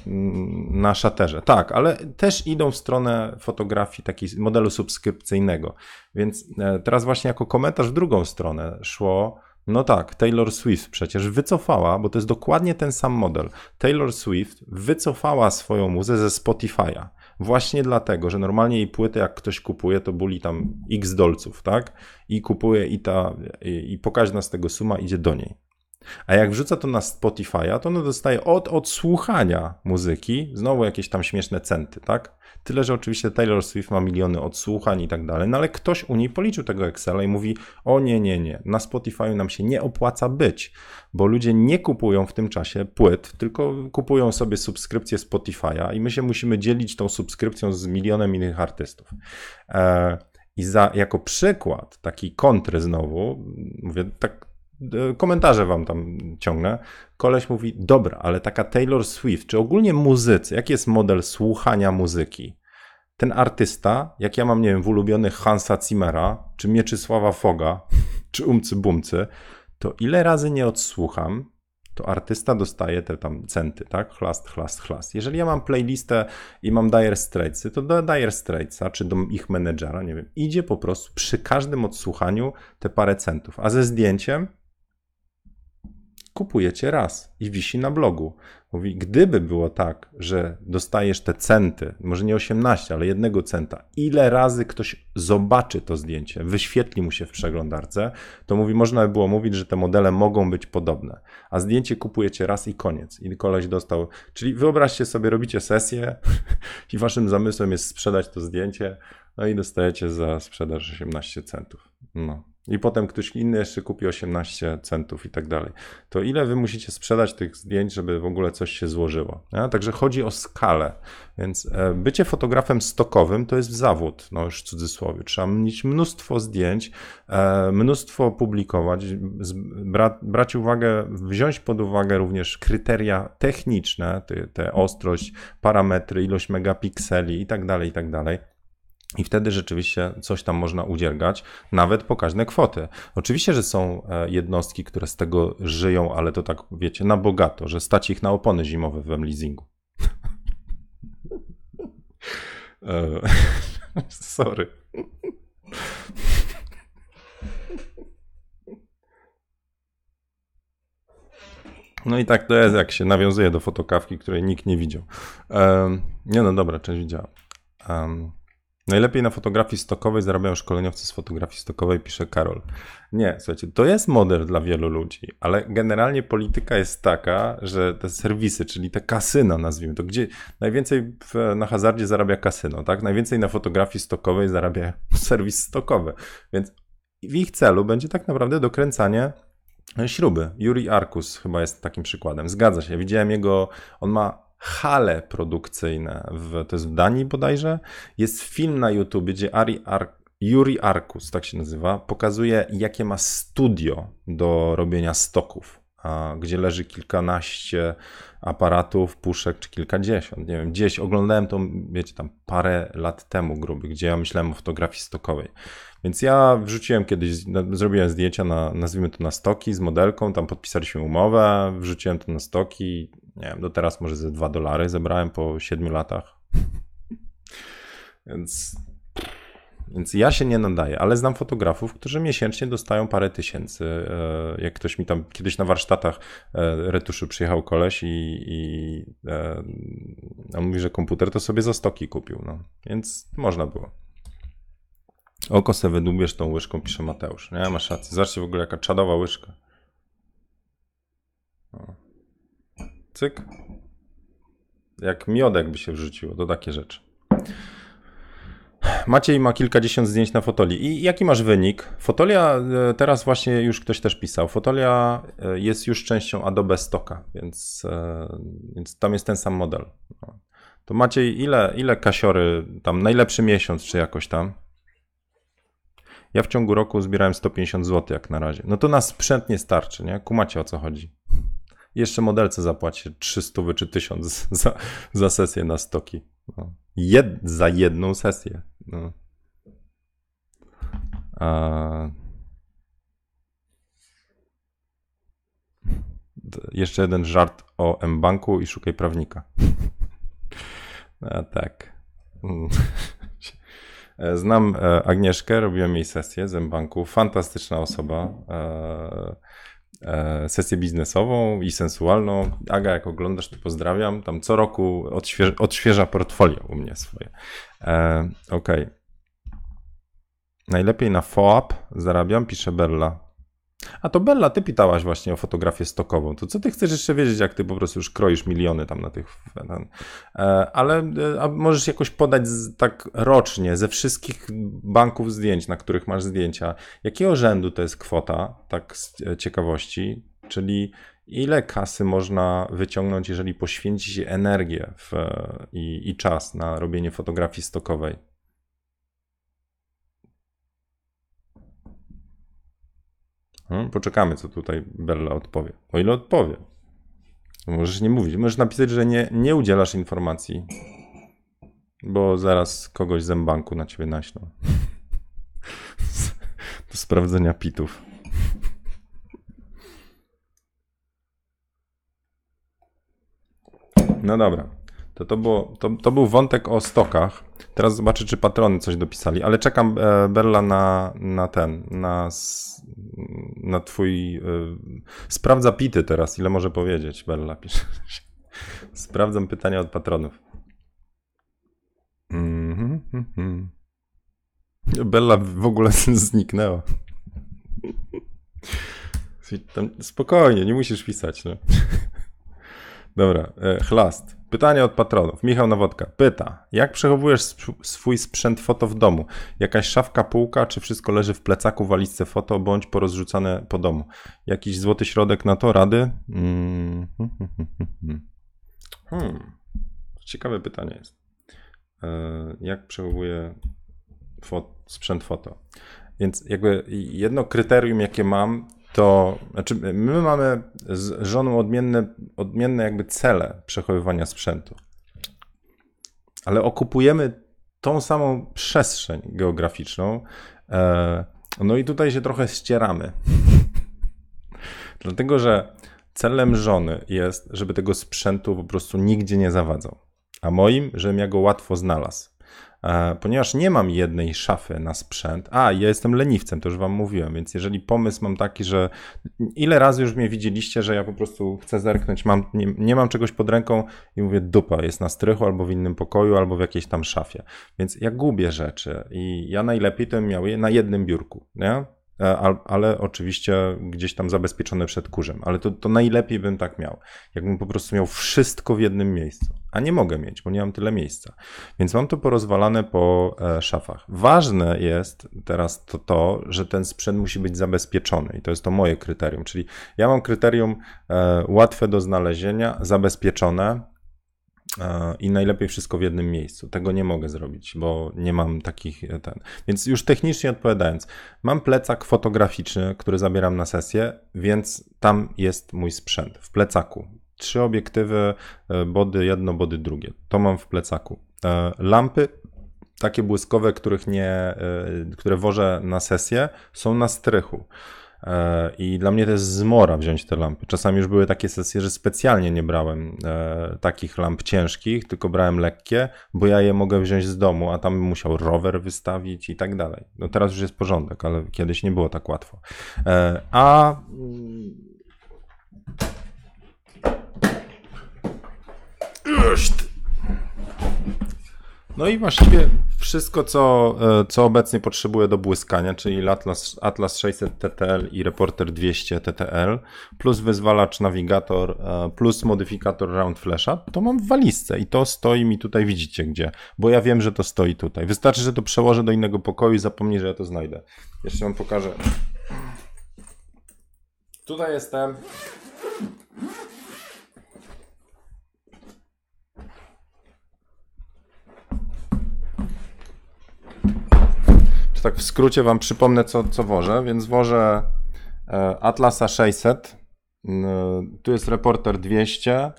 Speaker 1: na szaterze, tak, ale też idą w stronę fotografii takiej modelu subskrypcyjnego. Więc e, teraz właśnie jako komentarz w drugą stronę szło. No tak, Taylor Swift przecież wycofała, bo to jest dokładnie ten sam model. Taylor Swift wycofała swoją muzę ze Spotify'a. Właśnie dlatego, że normalnie jej płyty, jak ktoś kupuje, to buli tam x dolców, tak? I kupuje i ta, i, i pokaźna z tego suma idzie do niej. A jak wrzuca to na Spotify'a, to ona dostaje od odsłuchania muzyki znowu jakieś tam śmieszne centy, tak? Tyle, że oczywiście Taylor Swift ma miliony odsłuchań i tak dalej, no ale ktoś u niej policzył tego Excela i mówi: O nie, nie, nie, na Spotify nam się nie opłaca być, bo ludzie nie kupują w tym czasie płyt, tylko kupują sobie subskrypcję Spotify'a i my się musimy dzielić tą subskrypcją z milionem innych artystów. E, I za, jako przykład, taki kontry znowu, mówię tak E, komentarze wam tam ciągnę. Koleś mówi, dobra, ale taka Taylor Swift, czy ogólnie muzycy, jaki jest model słuchania muzyki? Ten artysta, jak ja mam, nie wiem, w ulubionych Hansa Zimmera, czy Mieczysława Foga, [laughs] czy Umcy Bumcy, to ile razy nie odsłucham, to artysta dostaje te tam centy, tak? Chlast, chlast, chlast. Jeżeli ja mam playlistę i mam Dire Straitsy, to do Dire Straitsa czy do ich menedżera, nie wiem, idzie po prostu przy każdym odsłuchaniu te parę centów. A ze zdjęciem kupujecie raz i wisi na blogu. Mówi, gdyby było tak, że dostajesz te centy, może nie 18, ale jednego centa, ile razy ktoś zobaczy to zdjęcie, wyświetli mu się w przeglądarce, to mówi, można by było mówić, że te modele mogą być podobne. A zdjęcie kupujecie raz i koniec. I koleś dostał. Czyli wyobraźcie sobie, robicie sesję [laughs] i waszym zamysłem jest sprzedać to zdjęcie, no i dostajecie za sprzedaż 18 centów. No. I potem ktoś inny jeszcze kupi 18 centów i tak dalej. To ile wy musicie sprzedać tych zdjęć, żeby w ogóle coś się złożyło? Ja? Także chodzi o skalę. Więc e, bycie fotografem stokowym to jest zawód, no już w cudzysłowie. Trzeba mieć mnóstwo zdjęć, e, mnóstwo publikować, brać uwagę, wziąć pod uwagę również kryteria techniczne, te, te ostrość, parametry, ilość megapikseli i tak dalej, i tak dalej. I wtedy rzeczywiście coś tam można udziergać, nawet pokaźne kwoty. Oczywiście, że są e, jednostki, które z tego żyją, ale to tak wiecie, na bogato, że stać ich na opony zimowe w leasingu. [laughs] E, [laughs] sorry. No i tak to jest, jak się nawiązuje do fotokawki, której nikt nie widział. Um, nie no, dobra, część widziałam. Um, Najlepiej na fotografii stokowej zarabiają szkoleniowcy z fotografii stokowej, pisze Karol. Nie, słuchajcie, to jest model dla wielu ludzi, ale generalnie polityka jest taka, że te serwisy, czyli te kasyno, nazwijmy to, gdzie najwięcej na hazardzie zarabia kasyno, tak? Najwięcej na fotografii stokowej zarabia [laughs] serwis stokowy. Więc w ich celu będzie tak naprawdę dokręcanie e, śruby. Juri Arkus chyba jest takim przykładem. Zgadza się, widziałem jego, on ma hale produkcyjne, w, to jest w Danii bodajże, jest film na YouTube, gdzie Ari Ar Juri Arkus, tak się nazywa, pokazuje jakie ma studio do robienia stoków, a, gdzie leży kilkanaście aparatów, puszek czy kilkadziesiąt. Nie wiem, gdzieś oglądałem to, wiecie, tam parę lat temu gruby, gdzie ja myślałem o fotografii stokowej. Więc ja wrzuciłem kiedyś, no, zrobiłem zdjęcia na, nazwijmy to na stoki z modelką, tam podpisaliśmy umowę, wrzuciłem to na stoki, nie wiem, do teraz może ze 2 dolary zebrałem po 7 latach. więc, więc ja się nie nadaję, ale znam fotografów, którzy miesięcznie dostają parę tysięcy. E, jak ktoś mi tam kiedyś na warsztatach e, retuszy przyjechał koleś i, i e, on mówi, że komputer to sobie za stoki kupił, no. więc można było. Oko se wydubiesz tą łyżką, pisze Mateusz. Nie, masz rację. Zobaczcie w ogóle jaka czadowa łyżka. No. Cyk. Jak miodek by się wrzuciło, to takie rzeczy. Maciej ma kilkadziesiąt zdjęć na fotoli. I jaki masz wynik? Fotolia, e, teraz właśnie już ktoś też pisał, fotolia e, jest już częścią Adobe Stocka, więc, e, więc tam jest ten sam model. No. To Maciej, ile, ile kasiory tam, najlepszy miesiąc czy jakoś tam? Ja w ciągu roku zbierałem 150 zł jak na razie. No to na sprzęt nie starczy, nie? Kumacie o co chodzi jeszcze modelce zapłacię 300 czy 1000 [laughs] za, za sesję na stoki. No. Jed, za jedną sesję. No. A... Jeszcze jeden żart o M-Banku i szukaj prawnika. A [laughs] e, tak. Mm. [laughs] Znam e, Agnieszkę, robiłem jej sesję z M-Banku. Fantastyczna osoba. E, E, sesję biznesową i sensualną. Aga, jak oglądasz, to pozdrawiam. Tam co roku odświeża, odświeża portfolio u mnie swoje. E, Okej. Okay. Najlepiej na FOAP zarabiam, pisze Bella. A to Bella, ty pytałaś właśnie o fotografię stokową. To co ty chcesz jeszcze wiedzieć, jak ty po prostu już kroisz miliony tam na tych. E, ale e, możesz jakoś podać z, tak rocznie ze wszystkich banków zdjęć, na których masz zdjęcia, jakiego rzędu to jest kwota, tak z e, ciekawości, czyli ile kasy można wyciągnąć, jeżeli poświęci się energię w, i, i czas na robienie fotografii stokowej. No, poczekamy, co tutaj Bella odpowie. O ile odpowie. Możesz nie mówić. Możesz napisać, że nie, nie udzielasz informacji, bo zaraz kogoś z banku na ciebie naślą. [laughs] Do sprawdzenia pitów. No dobra. To, to, było, to, to był wątek o stokach. Teraz zobaczę, czy patrony coś dopisali, ale czekam e, Berla na, na ten, na, na twój... E, sprawdza pity teraz, ile może powiedzieć Berla, pisze. [laughs] Sprawdzam pytania od patronów. Mhm, mhm. Bella w ogóle [laughs] zniknęła. Tam, spokojnie, nie musisz pisać. No. [laughs] Dobra, e, chlast. Pytanie od patronów. Michał Nowotka pyta, jak przechowujesz swój sprzęt foto w domu? Jakaś szafka, półka, czy wszystko leży w plecaku, walizce foto, bądź porozrzucane po domu? Jakiś złoty środek na to? Rady? Mm. [laughs] Hmm. Ciekawe pytanie jest. E, jak przechowuję sprzęt foto? Więc jakby jedno kryterium, jakie mam, to znaczy my mamy z żoną odmienne, odmienne jakby cele przechowywania sprzętu. Ale okupujemy tą samą przestrzeń geograficzną. E, no i tutaj się trochę ścieramy. [laughs] Dlatego, że celem żony jest, żeby tego sprzętu po prostu nigdzie nie zawadzał. A moim, żebym ja go łatwo znalazł. E, ponieważ nie mam jednej szafy na sprzęt, a ja jestem leniwcem, to już wam mówiłem, więc jeżeli pomysł mam taki, że ile razy już mnie widzieliście, że ja po prostu chcę zerknąć, mam, nie, nie mam czegoś pod ręką i mówię dupa, jest na strychu albo w innym pokoju, albo w jakiejś tam szafie, więc ja gubię rzeczy i ja najlepiej to miał je na jednym biurku, nie? E, ale oczywiście gdzieś tam zabezpieczone przed kurzem. Ale to, to najlepiej bym tak miał. Jakbym po prostu miał wszystko w jednym miejscu a nie mogę mieć, bo nie mam tyle miejsca. Więc mam to porozwalane po e, szafach. Ważne jest teraz to, to, że ten sprzęt musi być zabezpieczony i to jest to moje kryterium, czyli ja mam kryterium e, łatwe do znalezienia, zabezpieczone, e, i najlepiej wszystko w jednym miejscu. Tego nie mogę zrobić, bo nie mam takich ten. Więc już technicznie odpowiadając, mam plecak fotograficzny, który zabieram na sesję, więc tam jest mój sprzęt w plecaku trzy obiektywy, e, body jedno, body drugie. To mam w plecaku. E, lampy takie błyskowe, których nie, e, które wożę na sesję, są na strychu. I dla mnie to jest zmora wziąć te lampy. Czasami już były takie sesje, że specjalnie nie brałem takich lamp ciężkich, tylko brałem lekkie, bo ja je mogę wziąć z domu, a tam musiał rower wystawić i tak dalej. No teraz już jest porządek, ale kiedyś nie było tak łatwo. A No i właściwie wszystko, co, e, co obecnie potrzebuję do błyskania, czyli Atlas, Atlas 600 TTL i Reporter 200 TTL, plus wyzwalacz nawigator, e, plus modyfikator round flasha, to mam w walizce i to stoi mi tutaj, widzicie gdzie, bo ja wiem, że to stoi tutaj. Wystarczy, że to przełożę do innego pokoju i zapomnij, że ja to znajdę. Jeszcze wam pokażę. Tutaj jestem. tak w skrócie wam przypomnę, co, co wożę, więc wożę e, Atlasa 600, tu jest reporter 200,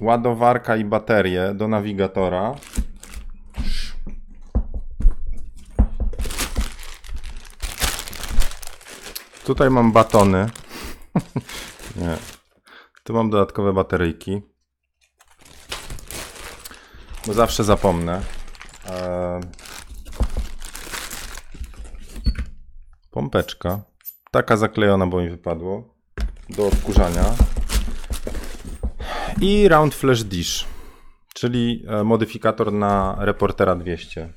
Speaker 1: ładowarka i baterie do nawigatora. Tutaj mam batony. [laughs] Nie. Tu mam dodatkowe bateryjki. Bo zawsze zapomnę. E, pompeczka, taka zaklejona, bo mi wypadło, do odkurzania i round flash dish, czyli e, modyfikator na reportera 200.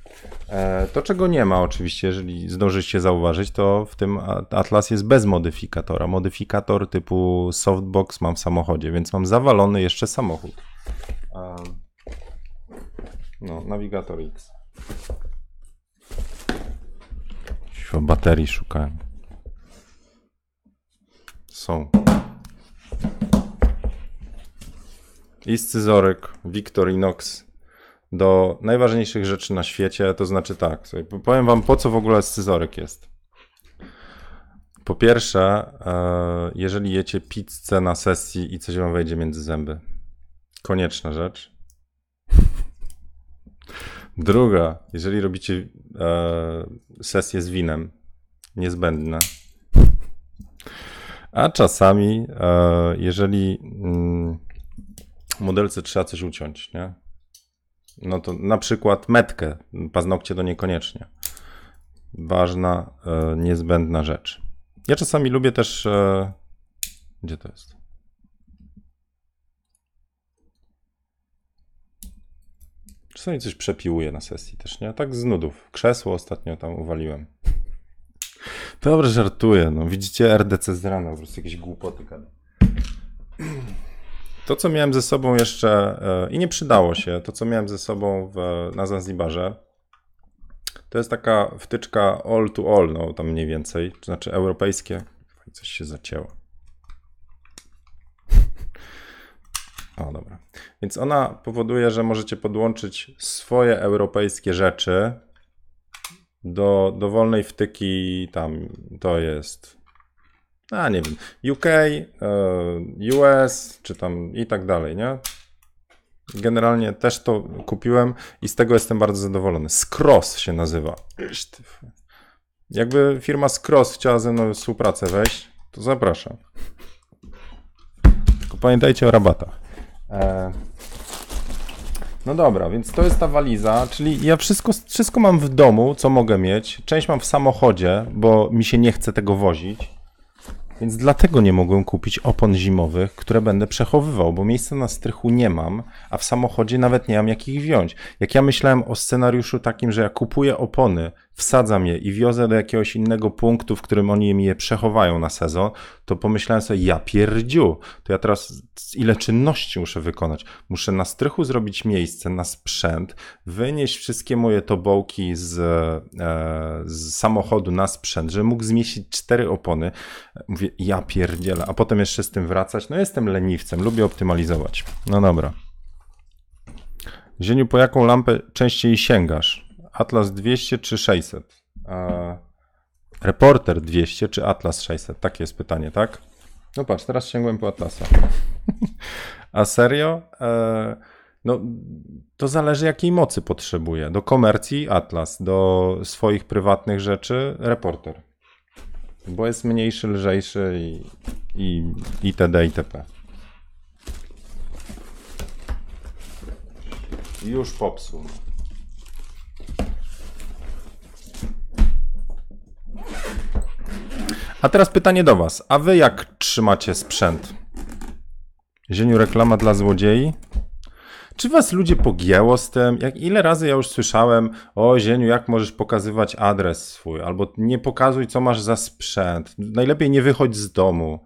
Speaker 1: E, to, czego nie ma oczywiście, jeżeli zdążycie zauważyć, to w tym Atlas jest bez modyfikatora. Modyfikator typu softbox mam w samochodzie, więc mam zawalony jeszcze samochód. E, no, navigator X baterii szukałem. Są. I scyzoryk Victorinox do najważniejszych rzeczy na świecie, to znaczy tak, sobie, powiem wam po co w ogóle scyzoryk jest. Po pierwsze, e, jeżeli jecie pizzę na sesji i coś wam wejdzie między zęby. Konieczna rzecz. Druga, jeżeli robicie e, sesję z winem, niezbędne. A czasami, e, jeżeli mm, modelce trzeba coś uciąć, nie? No to na przykład metkę, paznokcie to niekoniecznie. Ważna, e, niezbędna rzecz. Ja czasami lubię też. E, gdzie to jest? czasami coś przepiłuję na sesji też, nie? Tak z nudów. Krzesło ostatnio tam uwaliłem. Dobrze żartuję. No, widzicie RDC z rana, po prostu jakieś głupoty gada. To, co miałem ze sobą jeszcze e, i nie przydało się, to, co miałem ze sobą w, na Zanzibarze, to jest taka wtyczka all to all, no tam mniej więcej, to znaczy europejskie. Coś się zacięło. O, dobra. Więc ona powoduje, że możecie podłączyć swoje europejskie rzeczy do dowolnej wtyki. Tam to jest. A nie wiem, UK, e, US, czy tam i tak dalej, nie? Generalnie też to kupiłem i z tego jestem bardzo zadowolony. Scross się nazywa. Jakby firma Scross chciała ze mną współpracę wejść, to zapraszam. Tylko pamiętajcie o rabatach. E, no dobra, więc to jest ta waliza, czyli ja wszystko, wszystko mam w domu, co mogę mieć. Część mam w samochodzie, bo mi się nie chce tego wozić. Więc dlatego nie mogłem kupić opon zimowych, które będę przechowywał, bo miejsca na strychu nie mam, a w samochodzie nawet nie mam jak ich wziąć. Jak ja myślałem o scenariuszu takim, że ja kupuję opony wsadzam je i wiozę do jakiegoś innego punktu, w którym oni mi je przechowają na sezon, to pomyślałem sobie, ja pierdziu, to ja teraz ile czynności muszę wykonać? Muszę na strychu zrobić miejsce na sprzęt, wynieść wszystkie moje tobołki z, e, z samochodu na sprzęt, że mógł zmieścić cztery opony. Mówię, ja pierdzielę, a potem jeszcze z tym wracać. No jestem leniwcem, lubię optymalizować. No dobra. Zieniu, po jaką lampę częściej sięgasz? Atlas 200 czy 600? A reporter 200 czy Atlas 600? Takie jest pytanie, tak? No patrz, teraz sięgłem po Atlasa. [laughs] A serio? E, no, to zależy jakiej mocy potrzebuje. Do komercji Atlas, do swoich prywatnych rzeczy reporter. Bo jest mniejszy, lżejszy i, i itd. itp. Już popsuł. A teraz pytanie do Was. A Wy jak trzymacie sprzęt? Zieniu reklama dla złodziei? Czy was ludzie pogięło z tym? Jak ile razy ja już słyszałem, o Zieniu, jak możesz pokazywać adres swój, albo nie pokazuj, co masz za sprzęt. Najlepiej nie wychodź z domu.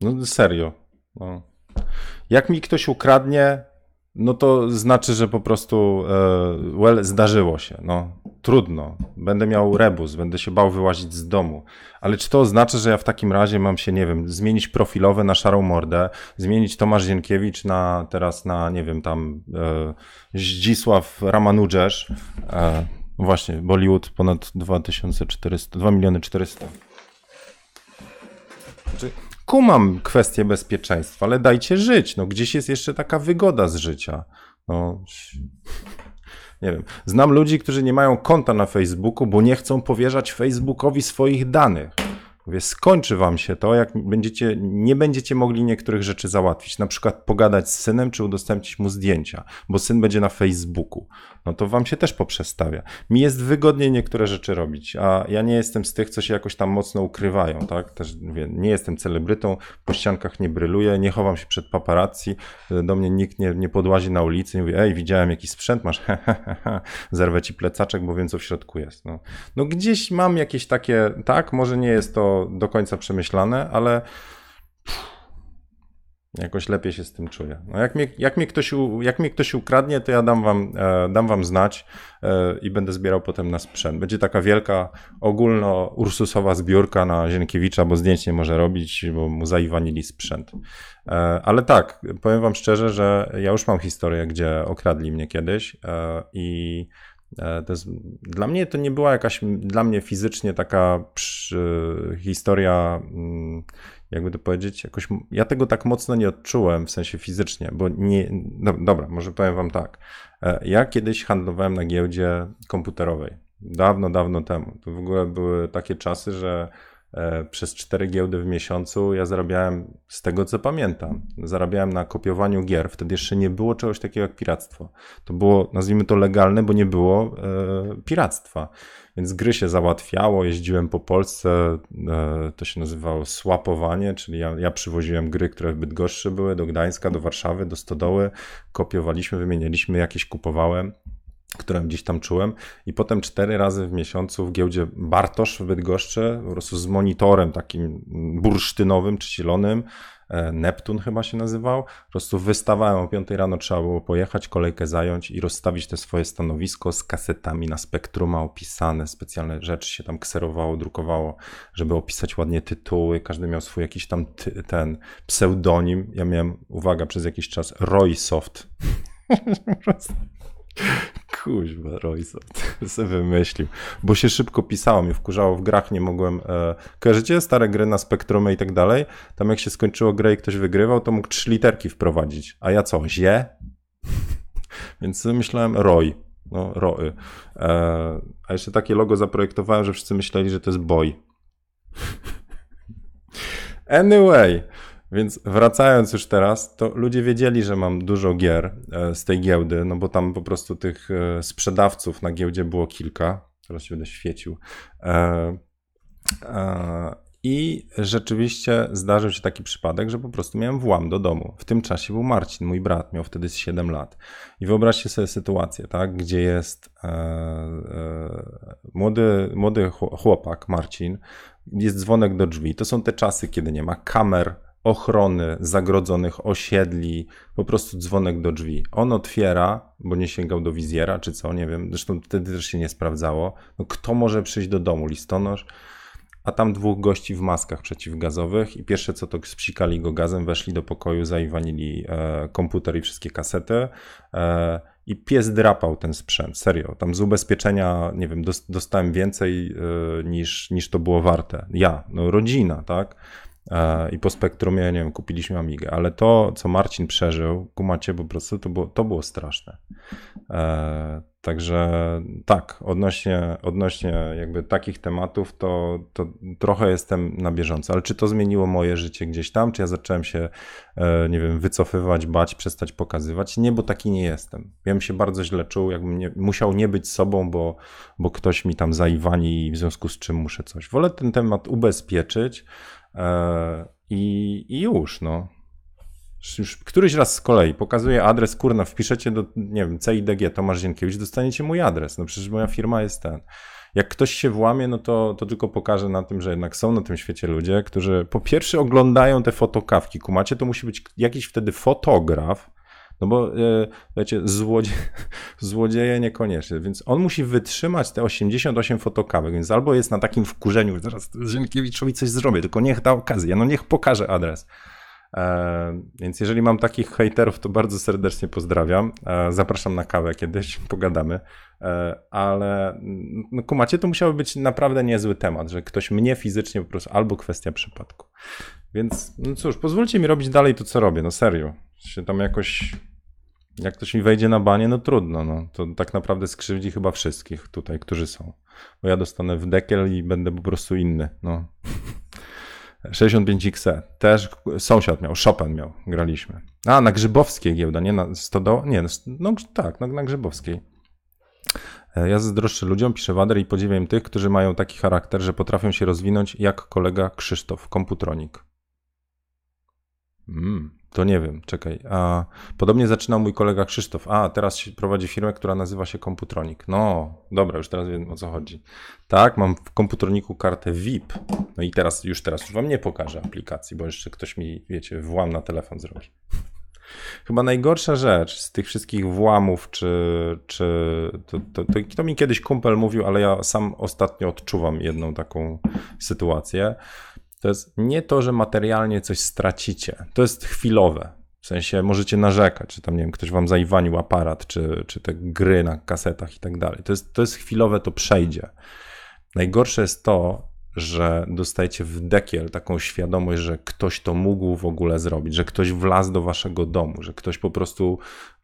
Speaker 1: No serio. No. Jak mi ktoś ukradnie no to znaczy, że po prostu e, well, zdarzyło się. No, trudno, będę miał rebus, będę się bał wyłazić z domu. Ale czy to oznacza, że ja w takim razie mam się, nie wiem, zmienić profilowe na szarą mordę, zmienić Tomasz Zienkiewicz na teraz na, nie wiem, tam e, Zdzisław Ramanujesz. E, no właśnie, Bollywood ponad 2400, 2 miliony 400 kumam kwestię bezpieczeństwa, ale dajcie żyć. No, gdzieś jest jeszcze taka wygoda z życia. No, nie wiem. Znam ludzi, którzy nie mają konta na Facebooku, bo nie chcą powierzać Facebookowi swoich danych. Mówię, skończy wam się to, jak będziecie, nie będziecie mogli niektórych rzeczy załatwić. Na przykład pogadać z synem, czy udostępnić mu zdjęcia, bo syn będzie na Facebooku no to wam się też poprzestawia. Mi jest wygodniej niektóre rzeczy robić, a ja nie jestem z tych, co się jakoś tam mocno ukrywają, tak? Też mówię, nie jestem celebrytą, po ściankach nie bryluję, nie chowam się przed paparazzi, e, do mnie nikt nie, nie podłazi na ulicy i mówi, ej, widziałem jakiś sprzęt, masz, ha, [laughs] zerwę ci plecaczek, bo wiem, co w środku jest. No. no gdzieś mam jakieś takie, tak, może nie jest to do końca przemyślane, ale... Pff, Jakoś lepiej się z tym czuję. No jak, mnie, jak, mnie ktoś, jak mnie ktoś ukradnie, to ja dam wam, e, dam wam znać e, i będę zbierał potem na sprzęt. Będzie taka wielka, ogólno-ursusowa zbiórka na Zienkiewicza, bo zdjęć nie może robić, bo mu zaiwanili sprzęt. E, ale tak, powiem wam szczerze, że ja już mam historię, gdzie okradli mnie kiedyś e, i e, jest, dla mnie to nie była jakaś, dla mnie fizycznie taka przy, historia mm, jakby to powiedzieć, jakoś ja tego tak mocno nie odczułem w sensie fizycznie, bo nie, no, dobra, może powiem wam tak. E, ja kiedyś handlowałem na giełdzie komputerowej, dawno, dawno temu. To w ogóle były takie czasy, że e, przez cztery giełdy w miesiącu ja zarabiałem, z tego co pamiętam, zarabiałem na kopiowaniu gier. Wtedy jeszcze nie było czegoś takiego jak piractwo. To było, nazwijmy to legalne, bo nie było e, piractwa więc gry się załatwiało, jeździłem po Polsce, e, to się nazywało słapowanie, czyli ja, ja przywoziłem gry, które w Bydgoszczy były, do Gdańska, do Warszawy, do Stodoły, kopiowaliśmy, wymienialiśmy, jakieś kupowałem którą gdzieś tam czułem. I potem cztery razy w miesiącu w giełdzie Bartosz w Bydgoszczy, po prostu z monitorem takim bursztynowym czy zielonym, e, Neptun chyba się nazywał, po prostu wystawałem o 5 rano, trzeba było pojechać, kolejkę zająć i rozstawić te swoje stanowisko z kasetami na spektruma opisane, specjalne rzeczy się tam kserowało, drukowało, żeby opisać ładnie tytuły, każdy miał swój jakiś tam ty, ten pseudonim, ja miałem, uwaga, przez jakiś czas Roysoft. [laughs] kuźwa, Royce, [laughs] sobie wymyślił. Bo się szybko pisało, mi wkurzało w grach, nie mogłem... E, kojarzycie stare gry na Spektrumy i tak dalej? Tam jak się skończyło grę i ktoś wygrywał, to mógł trzy literki wprowadzić. A ja co, zie? [laughs] Więc myślałem Roy, no Roy. E, a jeszcze takie logo zaprojektowałem, że wszyscy myśleli, że to jest Boy. [laughs] Anyway, więc wracając już teraz, to ludzie wiedzieli, że mam dużo gier e, z tej giełdy, no bo tam po prostu tych e, sprzedawców na giełdzie było kilka. Teraz się będę świecił. E, I rzeczywiście zdarzył się taki przypadek, że po prostu miałem włam do domu. W tym czasie był Marcin, mój brat, miał wtedy 7 lat. I wyobraźcie sobie sytuację, tak, gdzie jest młody, młody chłopak, Marcin, jest dzwonek do drzwi. To są te czasy, kiedy nie ma kamer, ochrony zagrodzonych osiedli, po prostu dzwonek do drzwi. On otwiera, bo nie sięgał do wizjera czy co, nie wiem, zresztą wtedy też się nie sprawdzało. No, kto może przyjść do domu? Listonosz? A tam dwóch gości w maskach przeciwgazowych i pierwsze co to spsikali go gazem, weszli do pokoju, zaiwanili e, komputer i wszystkie kasety. E, i pies drapał ten sprzęt, serio. Tam z ubezpieczenia, nie wiem, dostałem więcej e, niż, niż to było warte. Ja, no rodzina, tak? E, i po spektrumie, nie wiem, kupiliśmy Amigę, ale to, co Marcin przeżył, kumacie po prostu, to było, to było straszne. E, także tak, odnośnie, odnośnie jakby takich tematów, to, to trochę jestem na bieżąco, ale czy to zmieniło moje życie gdzieś tam, czy ja zacząłem się, e, nie wiem, wycofywać, bać, przestać pokazywać? Nie, bo taki nie jestem. Ja bym się bardzo źle czuł, jakbym nie, musiał nie być sobą, bo, bo ktoś mi tam zaiwani i w związku z czym muszę coś. Wolę ten temat ubezpieczyć, E, I, i już, no. Już któryś raz z kolei pokazuje adres, kurna, wpiszecie do, nie wiem, CIDG Tomasz Zienkiewicz, dostaniecie mój adres. No przecież moja firma jest ten. Jak ktoś się włamie, no to, to tylko pokaże na tym, że jednak są na tym świecie ludzie, którzy po pierwsze oglądają te fotokawki. Kumacie, to musi być jakiś wtedy fotograf, no bo e, wiecie, złodzie... [laughs] złodzieje niekoniecznie, więc on musi wytrzymać te 88 fotokawek, więc albo jest na takim wkurzeniu, zaraz Zienkiewiczowi coś zrobię, tylko niech da okazję, no niech pokaże adres. E, więc jeżeli mam takich hejterów, to bardzo serdecznie pozdrawiam. E, zapraszam na kawę kiedyś, [laughs] pogadamy. E, ale no, kumacie, to musiałby być naprawdę niezły temat, że ktoś mnie fizycznie po prostu, albo kwestia przypadku. Więc no cóż, pozwólcie mi robić dalej to, co robię, no serio się tam jakoś, jak ktoś mi wejdzie na banie, no trudno, no. To tak naprawdę skrzywdzi chyba wszystkich tutaj, którzy są. Bo ja dostanę w dekiel i będę po prostu inny, no. 65XE. [laughs] Też sąsiad miał, Chopin miał, graliśmy. A, na Grzybowskiej giełda, nie na Stodoła? Nie, no tak, na, na Grzybowskiej. E, ja zazdroszczę ludziom, piszę Wader i podziwiam tych, którzy mają taki charakter, że potrafią się rozwinąć jak kolega Krzysztof, komputronik. Mm. To nie wiem, czekaj. A, podobnie zaczynał mój kolega Krzysztof. A, teraz prowadzi firmę, która nazywa się Komputronik. No, dobra, już teraz wiem o co chodzi. Tak, mam w Komputroniku kartę VIP. No i teraz, już teraz już wam nie pokażę aplikacji, bo jeszcze ktoś mi, wiecie, włam na telefon zrobi. Chyba najgorsza rzecz z tych wszystkich włamów, czy, czy to, to, to, to mi kiedyś kumpel mówił, ale ja sam ostatnio odczuwam jedną taką sytuację to jest nie to, że materialnie coś stracicie. To jest chwilowe. W sensie możecie narzekać, czy tam, nie wiem, ktoś wam zajwanił aparat, czy, czy te gry na kasetach i tak dalej. To jest, to jest chwilowe, to przejdzie. Najgorsze jest to, że dostajecie w dekiel taką świadomość, że ktoś to mógł w ogóle zrobić, że ktoś wlazł do waszego domu, że ktoś po prostu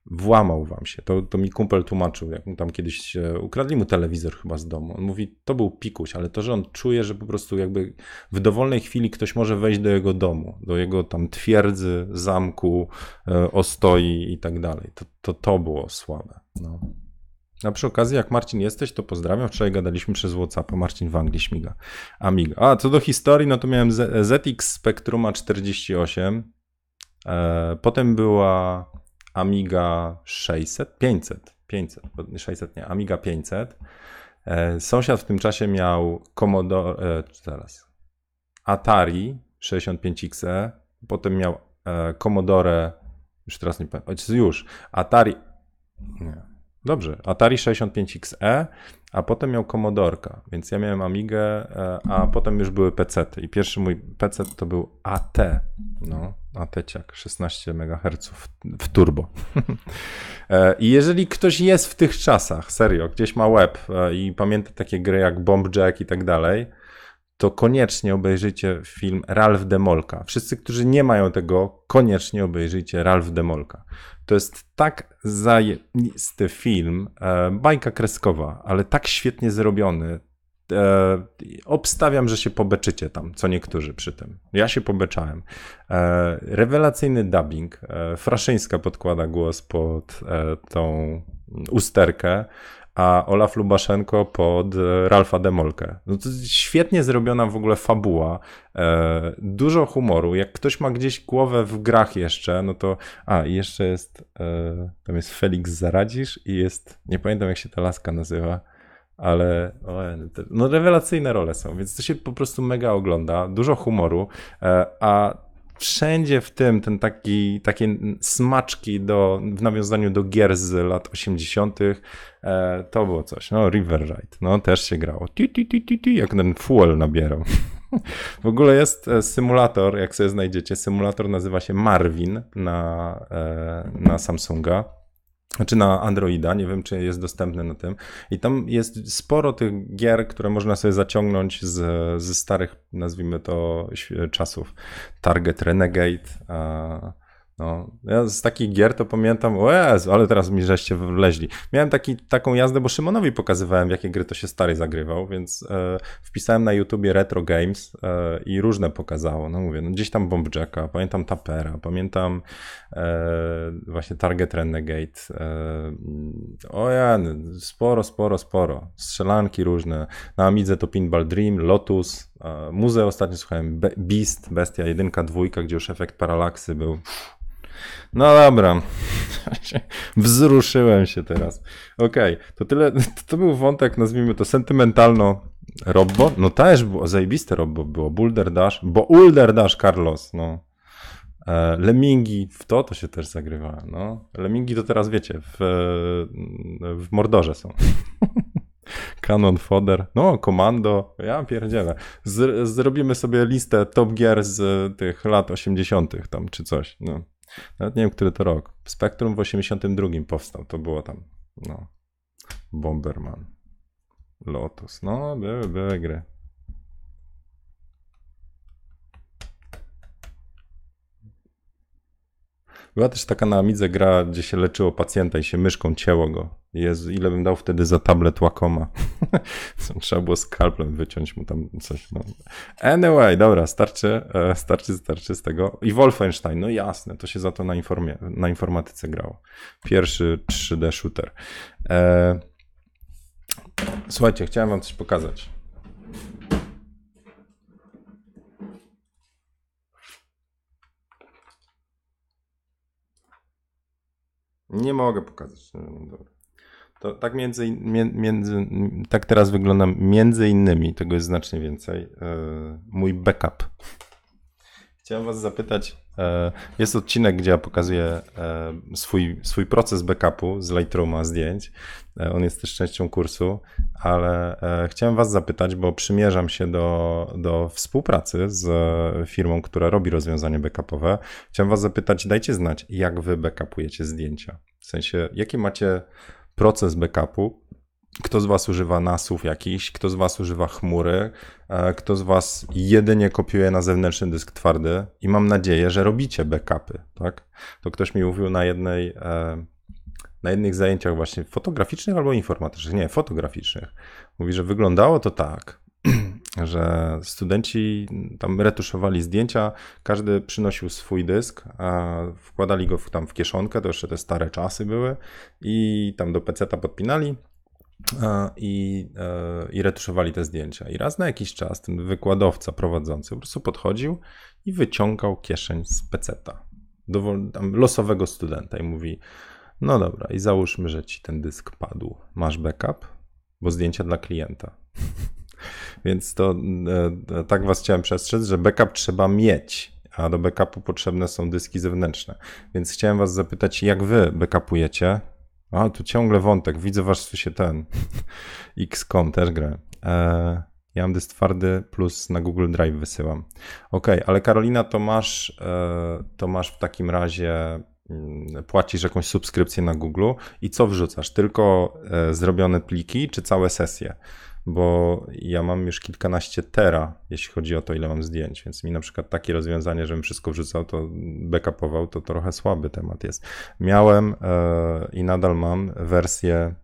Speaker 1: włamał wam się. To, to mi kumpel tłumaczył, jak mu tam kiedyś ukradli mu telewizor chyba z domu. On mówi, to był pikuś, ale to, że on czuje, że po prostu jakby w dowolnej chwili ktoś może wejść do jego domu, do jego tam twierdzy, zamku, e, ostoi i tak dalej. To, to, to było słabe. No. A przy okazji, jak Marcin jesteś, to pozdrawiam. Wczoraj gadaliśmy przez WhatsApp. Marcin w Anglii śmiga. Amiga. A co do historii, no to miałem ZX Spectruma 48. Potem była Amiga 600, 500, 500, 600 nie, Amiga 500. E, sąsiad w tym czasie miał Commodore, e, zaraz, Atari 65XE, potem miał e, Commodore, już teraz nie pamiętam, już, Atari, nie, Dobrze, Atari 65XE, a potem miał Komodorka, więc ja miałem Amigę, e, a potem już były PC-ty. I pierwszy mój PC to był AT, no, AT-ciak, 16 MHz w turbo. [laughs] E, I jeżeli ktoś jest w tych czasach, serio, gdzieś ma web e, i pamięta takie gry jak Bomb Jack i tak dalej, to koniecznie obejrzyjcie film Ralph Demolka. Wszyscy, którzy nie mają tego, koniecznie obejrzyjcie Ralph Demolka. To jest tak zajęty film, e, bajka kreskowa, ale tak świetnie zrobiony. E, obstawiam, że się pobeczycie tam, co niektórzy przy tym. Ja się pobeczałem. E, rewelacyjny dubbing. E, Fraszyńska podkłada głos pod e, tą usterkę a Olaf Lubaszenko pod e, Ralfa Demolkę. No to świetnie zrobiona w ogóle fabuła, e, dużo humoru. Jak ktoś ma gdzieś głowę w grach jeszcze, no to a i jeszcze jest e, tam jest Felix Zaradzisz i jest nie pamiętam jak się ta laska nazywa ale no rewelacyjne role są, więc to się po prostu mega ogląda, dużo humoru, e, a wszędzie w tym ten taki, takie smaczki do, w nawiązaniu do gier z lat 80. E, to było coś. No, River Ride, no też się grało. Ti, ti, ti, ti, ti, jak ten fuel nabierał. [laughs] W ogóle jest e, symulator, jak sobie znajdziecie, symulator nazywa się Marvin na, e, na Samsunga czy znaczy na Androida, nie wiem czy jest dostępny na tym. I tam jest sporo tych gier, które można sobie zaciągnąć z, ze starych, nazwijmy to, czasów. Target Renegade, no, ja z takich gier to pamiętam, o Jezu, ale teraz mi żeście wleźli. Miałem taki, taką jazdę, bo Szymonowi pokazywałem, jakie gry to się stary zagrywał, więc e, wpisałem na YouTubie Retro Games e, i różne pokazało. No mówię, no gdzieś tam Bomb Jacka, pamiętam Tapera, pamiętam e, właśnie Target Renegade. E, o ja, sporo, sporo, sporo. Strzelanki różne. Na Amidze to Pinball Dream, Lotus, e, Muzeum ostatnio słuchałem, Beast, Bestia 1, 2, gdzie już efekt paralaksy był no dobra. [laughs] Wzruszyłem się teraz. Okej, okay. to tyle. [laughs] To był wątek, nazwijmy to sentymentalno Robbo. No też było zajebiste Robbo było. Boulder Dash, bo Ulder Dash Carlos, no. E, Lemingi, w to to się też zagrywa. No. Lemingi to teraz wiecie, w, w Mordorze są. [laughs] Canon Fodder, no, Komando, ja pierdzielę. Z, zrobimy sobie listę Top Gear z tych lat 80., tam czy coś. No nawet nie wiem, który to rok. Spektrum w 82 powstał, to było tam, no, Bomberman, Lotus, no, były, były gry. Była też taka na Amidze gra, gdzie się leczyło pacjenta i się myszką cięło go. Jezu, ile bym dał wtedy za tablet łakoma. [laughs] Trzeba było skalplem wyciąć mu tam coś. No. Anyway, dobra, starczy, e, starczy, starczy z tego. I Wolfenstein, no jasne, to się za to na, informie, na informatyce grało. Pierwszy 3D shooter. E, słuchajcie, chciałem wam coś pokazać. Nie mogę pokazać. to tak między, między, tak teraz wygląda między innymi, tego jest znacznie więcej, e, mój backup. Chciałem Was zapytać, e, jest odcinek, gdzie ja pokazuję e, swój, swój proces backupu z Lightrooma zdjęć. E, on jest też częścią kursu, ale chciałem Was zapytać, bo przymierzam się do, do współpracy z firmą, która robi rozwiązanie backupowe. Chciałem Was zapytać, dajcie znać, jak Wy backupujecie zdjęcia. W sensie, jaki macie proces backupu kto z Was używa NASów jakiś? Kto z Was używa chmury? E, kto z Was jedynie kopiuje na zewnętrzny dysk twardy? I mam nadzieję, że robicie backupy, tak? To ktoś mi mówił na jednej, e, na jednych zajęciach właśnie fotograficznych albo informatycznych, nie, fotograficznych. Mówi, że wyglądało to tak, [clears throat] że studenci tam retuszowali zdjęcia, każdy przynosił swój dysk, wkładali go w, tam w kieszonkę, to jeszcze te stare czasy były i tam do peceta podpinali i, e, i retuszowali te zdjęcia. I raz na jakiś czas ten wykładowca prowadzący po prostu podchodził i wyciągał kieszeń z peceta dowol, losowego studenta i mówi: No dobra, i załóżmy, że ci ten dysk padł. Masz backup, bo zdjęcia dla klienta. [laughs] Więc to e, e, tak was chciałem przestrzec, że backup trzeba mieć, a do backupu potrzebne są dyski zewnętrzne. Więc chciałem was zapytać, jak wy backupujecie a, tu ciągle wątek. Widzę wasz się ten. [laughs] XCOM też grę. Eee, ja mam dysk twardy plus na Google Drive wysyłam. Ok, ale Karolina, to masz, e, to masz w takim razie mm, płacisz jakąś subskrypcję na Google i co wrzucasz? Tylko e, zrobione pliki czy całe sesje? bo ja mam już kilkanaście tera, jeśli chodzi o to, ile mam zdjęć, więc mi na przykład takie rozwiązanie, żebym wszystko wrzucał, to backupował, to trochę słaby temat jest. Miałem e, i nadal mam wersję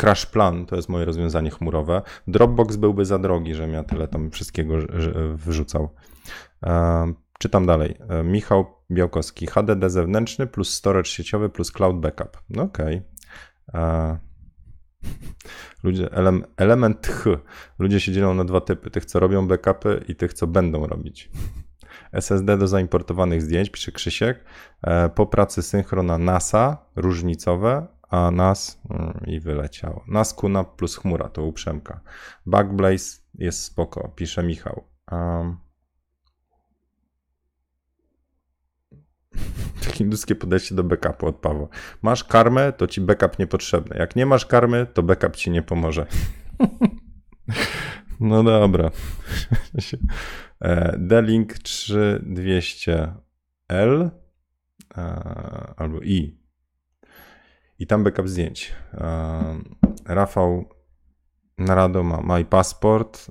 Speaker 1: Crash Plan to jest moje rozwiązanie chmurowe. Dropbox byłby za drogi, żebym ja tyle tam wszystkiego wrzucał. E, czytam dalej. E, Michał Białkowski. HDD zewnętrzny plus storage sieciowy plus cloud backup. No okej. Okay. E, Ludzie, ele, element H. Ludzie się dzielą na dwa typy. Tych, co robią backupy i tych, co będą robić. SSD do zaimportowanych zdjęć, pisze Krzysiek. E, po pracy synchrona NASA, różnicowe, a NAS mm, i wyleciało. NAS Kuna plus chmura, to uprzemka. Backblaze jest spoko, pisze Michał. Um, [laughs] Takie induskie podejście do backupu od Pawła. Masz karmę, to ci backup niepotrzebny. Jak nie masz karmy, to backup ci nie pomoże. [laughs] No dobra. [laughs] E, D-Link 3200L e, albo I. I tam backup zdjęć. E, Rafał Narado ma, ma i pasport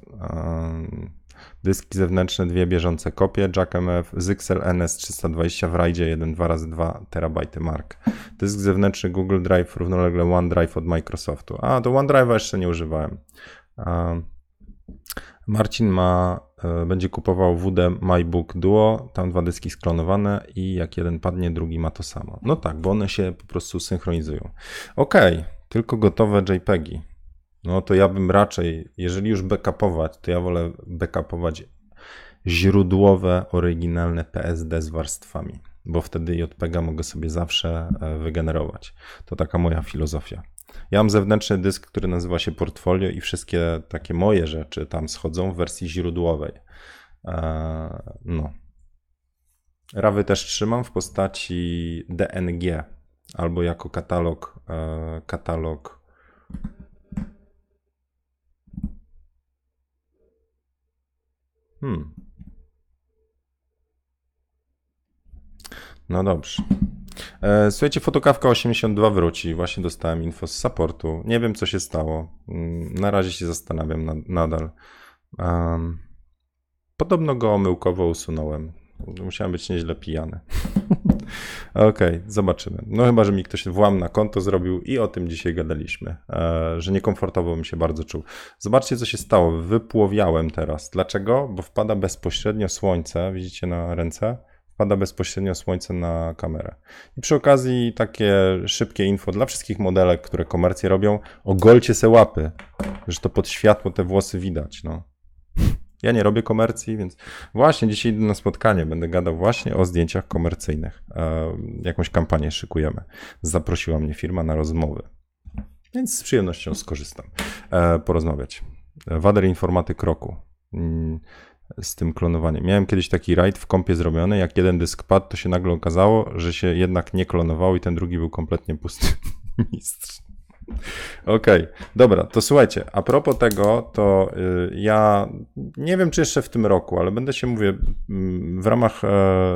Speaker 1: dyski zewnętrzne, dwie bieżące kopie, jack MF, Zyxel NS320 w rajdzie 1,2x2 TB mark. Dysk zewnętrzny Google Drive równolegle OneDrive od Microsoftu. A, do OneDrive'a jeszcze nie używałem. Marcin ma, e, będzie kupował WD MyBook Duo, tam dwa dyski sklonowane i jak jeden padnie, drugi ma to samo. No tak, bo one się po prostu synchronizują. Okej, okay, tylko gotowe JPEGi no to ja bym raczej, jeżeli już backupować, to ja wolę backupować źródłowe, oryginalne PSD z warstwami, bo wtedy JPG mogę sobie zawsze e, wygenerować. To taka moja filozofia. Ja mam zewnętrzny dysk, który nazywa się portfolio i wszystkie takie moje rzeczy tam schodzą w wersji źródłowej. E, no. Rawy też trzymam w postaci DNG albo jako katalog, e, katalog Hmm. No dobrze. E, słuchajcie, fotokawka 82 wróci. Właśnie dostałem info z supportu. Nie wiem, co się stało. Mm, na razie się zastanawiam nadal. podobno go omyłkowo usunąłem. Musiałem być nieźle pijany. [laughs] Okej, okay, zobaczymy. No chyba, że mi ktoś włam na konto zrobił i o tym dzisiaj gadaliśmy, e, że niekomfortowo bym się bardzo czuł. Zobaczcie, co się stało. Wypłowiałem teraz. Dlaczego? Bo wpada bezpośrednio słońce, widzicie na ręce? Wpada bezpośrednio słońce na kamerę. I przy okazji takie szybkie info dla wszystkich modelek, które komercje robią. Ogolcie se łapy, że to pod światło te włosy widać, no. Ja nie robię komercji, więc właśnie dzisiaj idę na spotkanie, będę gadał właśnie o zdjęciach komercyjnych. E, jakąś kampanię szykujemy. Zaprosiła mnie firma na rozmowy, więc z przyjemnością skorzystam e, porozmawiać. Wader informaty kroku mm, z tym klonowaniem. Miałem kiedyś taki rajd w kompie zrobiony, jak jeden dysk padł, to się nagle okazało, że się jednak nie klonował i ten drugi był kompletnie pusty. [laughs] Mistrz. Okej, okay. dobra, to słuchajcie, a propos tego, to y, ja nie wiem, czy jeszcze w tym roku, ale będę się, mówię, mm, w ramach e,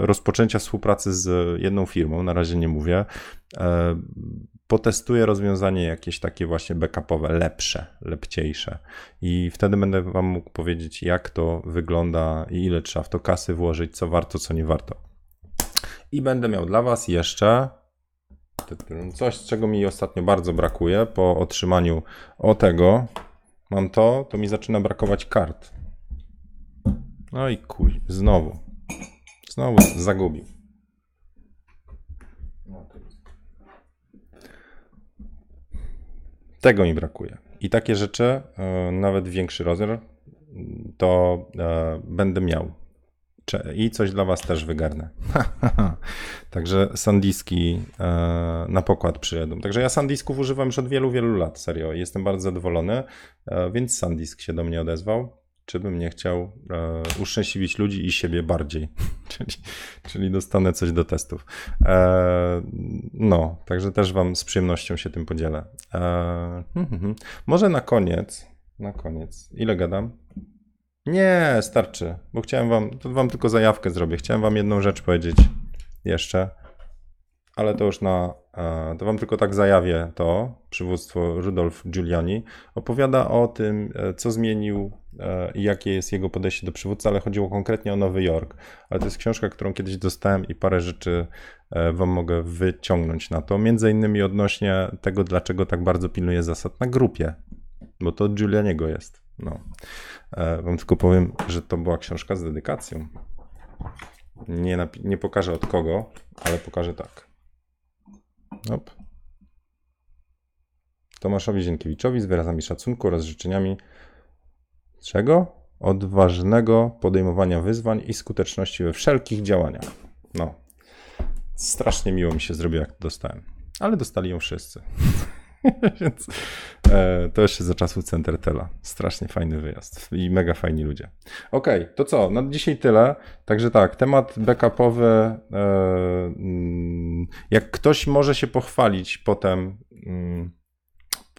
Speaker 1: rozpoczęcia współpracy z jedną firmą, na razie nie mówię, e, potestuję rozwiązanie jakieś takie właśnie backupowe, lepsze, lepciejsze. I wtedy będę Wam mógł powiedzieć, jak to wygląda i ile trzeba w to kasy włożyć, co warto, co nie warto. I będę miał dla Was jeszcze Coś, czego mi ostatnio bardzo brakuje po otrzymaniu o tego, mam to, to mi zaczyna brakować kart. No i kuj, znowu. Znowu zagubił. No, tego mi brakuje. I takie rzeczy, e, nawet większy rozmiar, to e, będę miał i coś dla was też wygarnę. [laughs] Także sandiski e, na pokład przyjadą. Także ja sandisków używam już od wielu, wielu lat, serio. Jestem bardzo zadowolony, e, więc sandisk się do mnie odezwał. Czy bym nie chciał e, uszczęśliwić ludzi i siebie bardziej? [laughs] czyli, czyli dostanę coś do testów. no, także też Wam z przyjemnością się tym podzielę. Hmm, hmm, hmm. Może na koniec, na koniec, ile gadam? Nie, starczy, bo chciałem wam, to wam tylko zajawkę zrobię. Chciałem wam jedną rzecz powiedzieć jeszcze, ale to już na, e, to wam tylko tak zajawię to. Przywództwo Rudolf Giuliani opowiada o tym, e, co zmienił e, i jakie jest jego podejście do przywódcy, ale chodziło konkretnie o Nowy Jork. Ale to jest książka, którą kiedyś dostałem i parę rzeczy wam mogę wyciągnąć na to. Między innymi odnośnie tego, dlaczego tak bardzo pilnuje zasad na grupie, bo to od Giulianiego jest. No. E, wam tylko powiem, że to była książka z dedykacją. Nie, nie pokażę od kogo, ale pokażę tak. Op. Tomaszowi Zienkiewiczowi z wyrazami szacunku oraz życzeniami czego? Odważnego podejmowania wyzwań i skuteczności we wszelkich działaniach. No, strasznie miło mi się zrobiło, jak to dostałem. Ale dostali ją wszyscy. [laughs] [laughs] Więc e, to jeszcze za czasów Centertela. Strasznie fajny wyjazd i mega fajni ludzie. Okej, okay, to co? Na dzisiaj tyle. Także tak, temat backupowy. E, mm, jak ktoś może się pochwalić potem. Mm,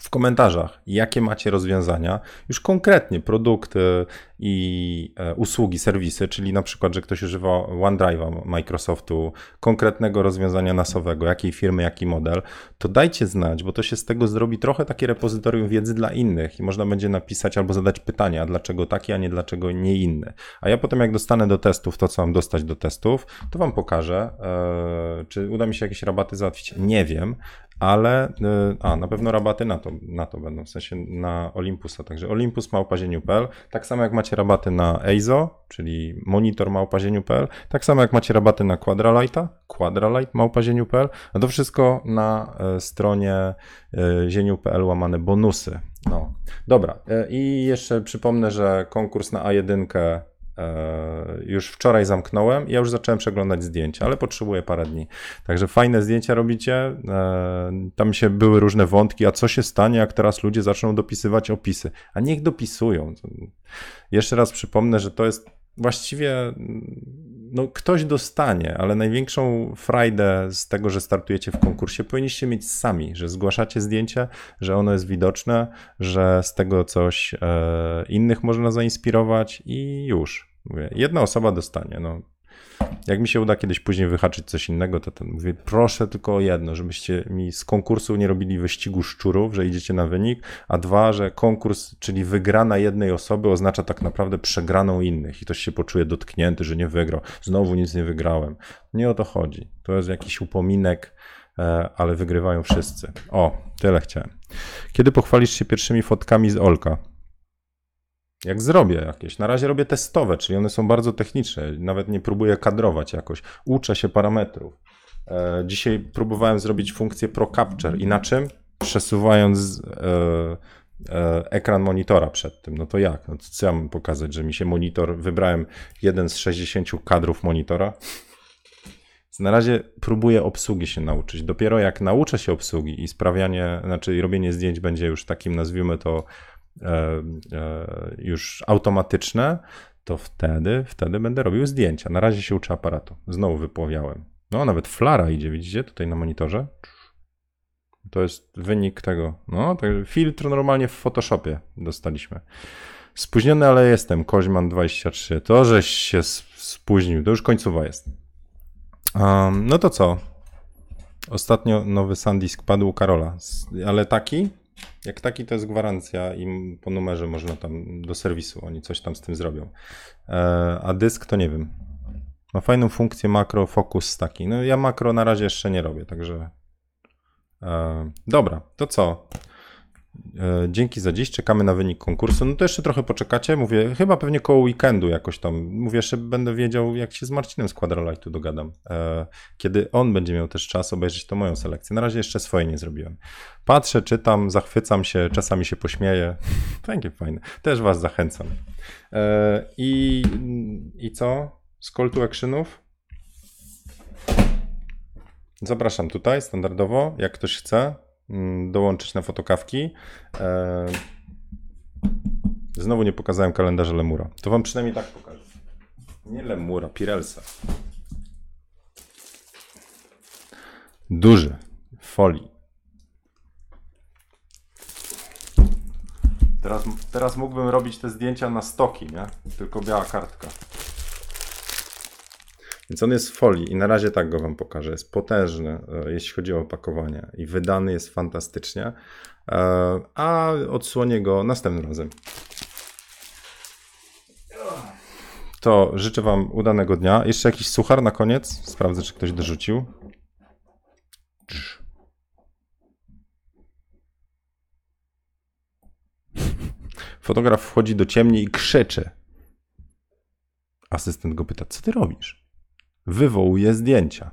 Speaker 1: w komentarzach, jakie macie rozwiązania, już konkretnie produkty, i e, usługi, serwisy, czyli na przykład, że ktoś używa OneDrive'a Microsoftu, konkretnego rozwiązania nasowego, jakiej firmy, jaki model, to dajcie znać, bo to się z tego zrobi trochę takie repozytorium wiedzy dla innych i można będzie napisać albo zadać pytania, dlaczego taki, a nie dlaczego nie inny. A ja potem jak dostanę do testów to, co mam dostać do testów, to wam pokażę, yy, czy uda mi się jakieś rabaty załatwić, nie wiem, ale e, a na pewno rabaty na to, na to będą, w sensie na Olympusa. Także Olympus małpazieniu.pl, tak samo jak macie macie rabaty na EIZO, czyli monitor małpazieniu.pl, tak samo jak macie rabaty na Quadralighta, quadralight małpazieniu.pl, a to wszystko na e, stronie e, zieniu.pl łamane bonusy. No, dobra. E, I jeszcze przypomnę, że konkurs na A1 E, już wczoraj zamknąłem i ja już zacząłem przeglądać zdjęcia, ale potrzebuję parę dni. Także fajne zdjęcia robicie. E, tam się były różne wątki, a co się stanie, jak teraz ludzie zaczną dopisywać opisy? A niech dopisują. Jeszcze raz przypomnę, że to jest właściwie no, ktoś dostanie, ale największą frajdę z tego, że startujecie w konkursie, powinniście mieć sami, że zgłaszacie zdjęcie, że ono jest widoczne, że z tego coś e, innych można zainspirować i już. Mówię, jedna osoba dostanie. No. Jak mi się uda kiedyś później wyhaczyć coś innego, to ten mówię, proszę tylko o jedno, żebyście mi z konkursu nie robili wyścigu szczurów, że idziecie na wynik, a dwa, że konkurs, czyli wygrana jednej osoby oznacza tak naprawdę przegraną innych i ktoś się poczuje dotknięty, że nie wygrał. Znowu nic nie wygrałem. Nie o to chodzi. To jest jakiś upominek, e, ale wygrywają wszyscy. O, tyle chciałem. Kiedy pochwalisz się pierwszymi fotkami z Olka? jak zrobię jakieś. Na razie robię testowe, czyli one są bardzo techniczne. Nawet nie próbuję kadrować jakoś. Uczę się parametrów. E, dzisiaj próbowałem zrobić funkcję pro-capture. i na czym? Przesuwając e, e, ekran monitora przed tym. No to jak? No to co ja mam pokazać, że mi się monitor, wybrałem jeden z 60 kadrów monitora? Na razie próbuję obsługi się nauczyć. Dopiero jak nauczę się obsługi i sprawianie, znaczy robienie zdjęć będzie już takim, nazwijmy to, E, e, już automatyczne, to wtedy, wtedy będę robił zdjęcia. Na razie się uczę aparatu. Znowu wypłowiałem. No, nawet flara idzie, widzicie tutaj na monitorze. To jest wynik tego. No, tak, filtr normalnie w Photoshopie dostaliśmy. Spóźniony, ale jestem. Koźman23. To, żeś się spóźnił. To już końcowa jest. Um, no to co? Ostatnio nowy sandisk padł Karola, ale taki, jak taki to jest gwarancja i po numerze można tam do serwisu, oni coś tam z tym zrobią. E, a dysk to nie wiem. Ma fajną funkcję makro, focus taki. No ja makro na razie jeszcze nie robię, także e, dobra, to co? E, dzięki za dziś, czekamy na wynik konkursu. No to jeszcze trochę poczekacie, mówię, chyba pewnie koło weekendu jakoś tam. Mówię, jeszcze będę wiedział, jak się z Marcinem z Quadralightu dogadam. E, kiedy on będzie miał też czas obejrzeć to moją selekcję. Na razie jeszcze swoje nie zrobiłem. Patrzę, czytam, zachwycam się, czasami się pośmieję. [laughs] Takie fajne. Też was zachęcam. E, I, i co? Z call to actionów? Zapraszam tutaj standardowo, jak ktoś chce. Mm, dołączyć na fotokawki. E, znowu nie pokazałem kalendarza Lemura. To wam przynajmniej tak pokażę. Nie Lemura, Pirelsa. Duży, w folii. Teraz, teraz mógłbym robić te zdjęcia na stoki, nie? Tylko biała kartka. Więc on jest w folii i na razie tak go wam pokażę. Jest potężny, e, jeśli chodzi o opakowania i wydany jest fantastycznie, e, a odsłonię go następnym razem. To życzę wam udanego dnia. Jeszcze jakiś suchar na koniec. Sprawdzę, czy ktoś dorzucił. Fotograf wchodzi do ciemni i krzycze. Asystent go pyta, co ty robisz? wywołuje zdjęcia.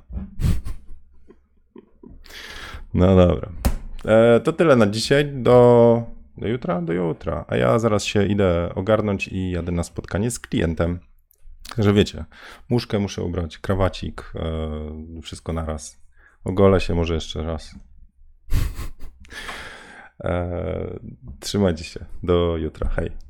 Speaker 1: No dobra. E, to tyle na dzisiaj. Do, do jutra? Do jutra. A ja zaraz się idę ogarnąć i jadę na spotkanie z klientem. Że wiecie, muszkę muszę ubrać, krawacik, e, wszystko naraz. Ogolę się może jeszcze raz. E, trzymajcie się. Do jutra. Hej.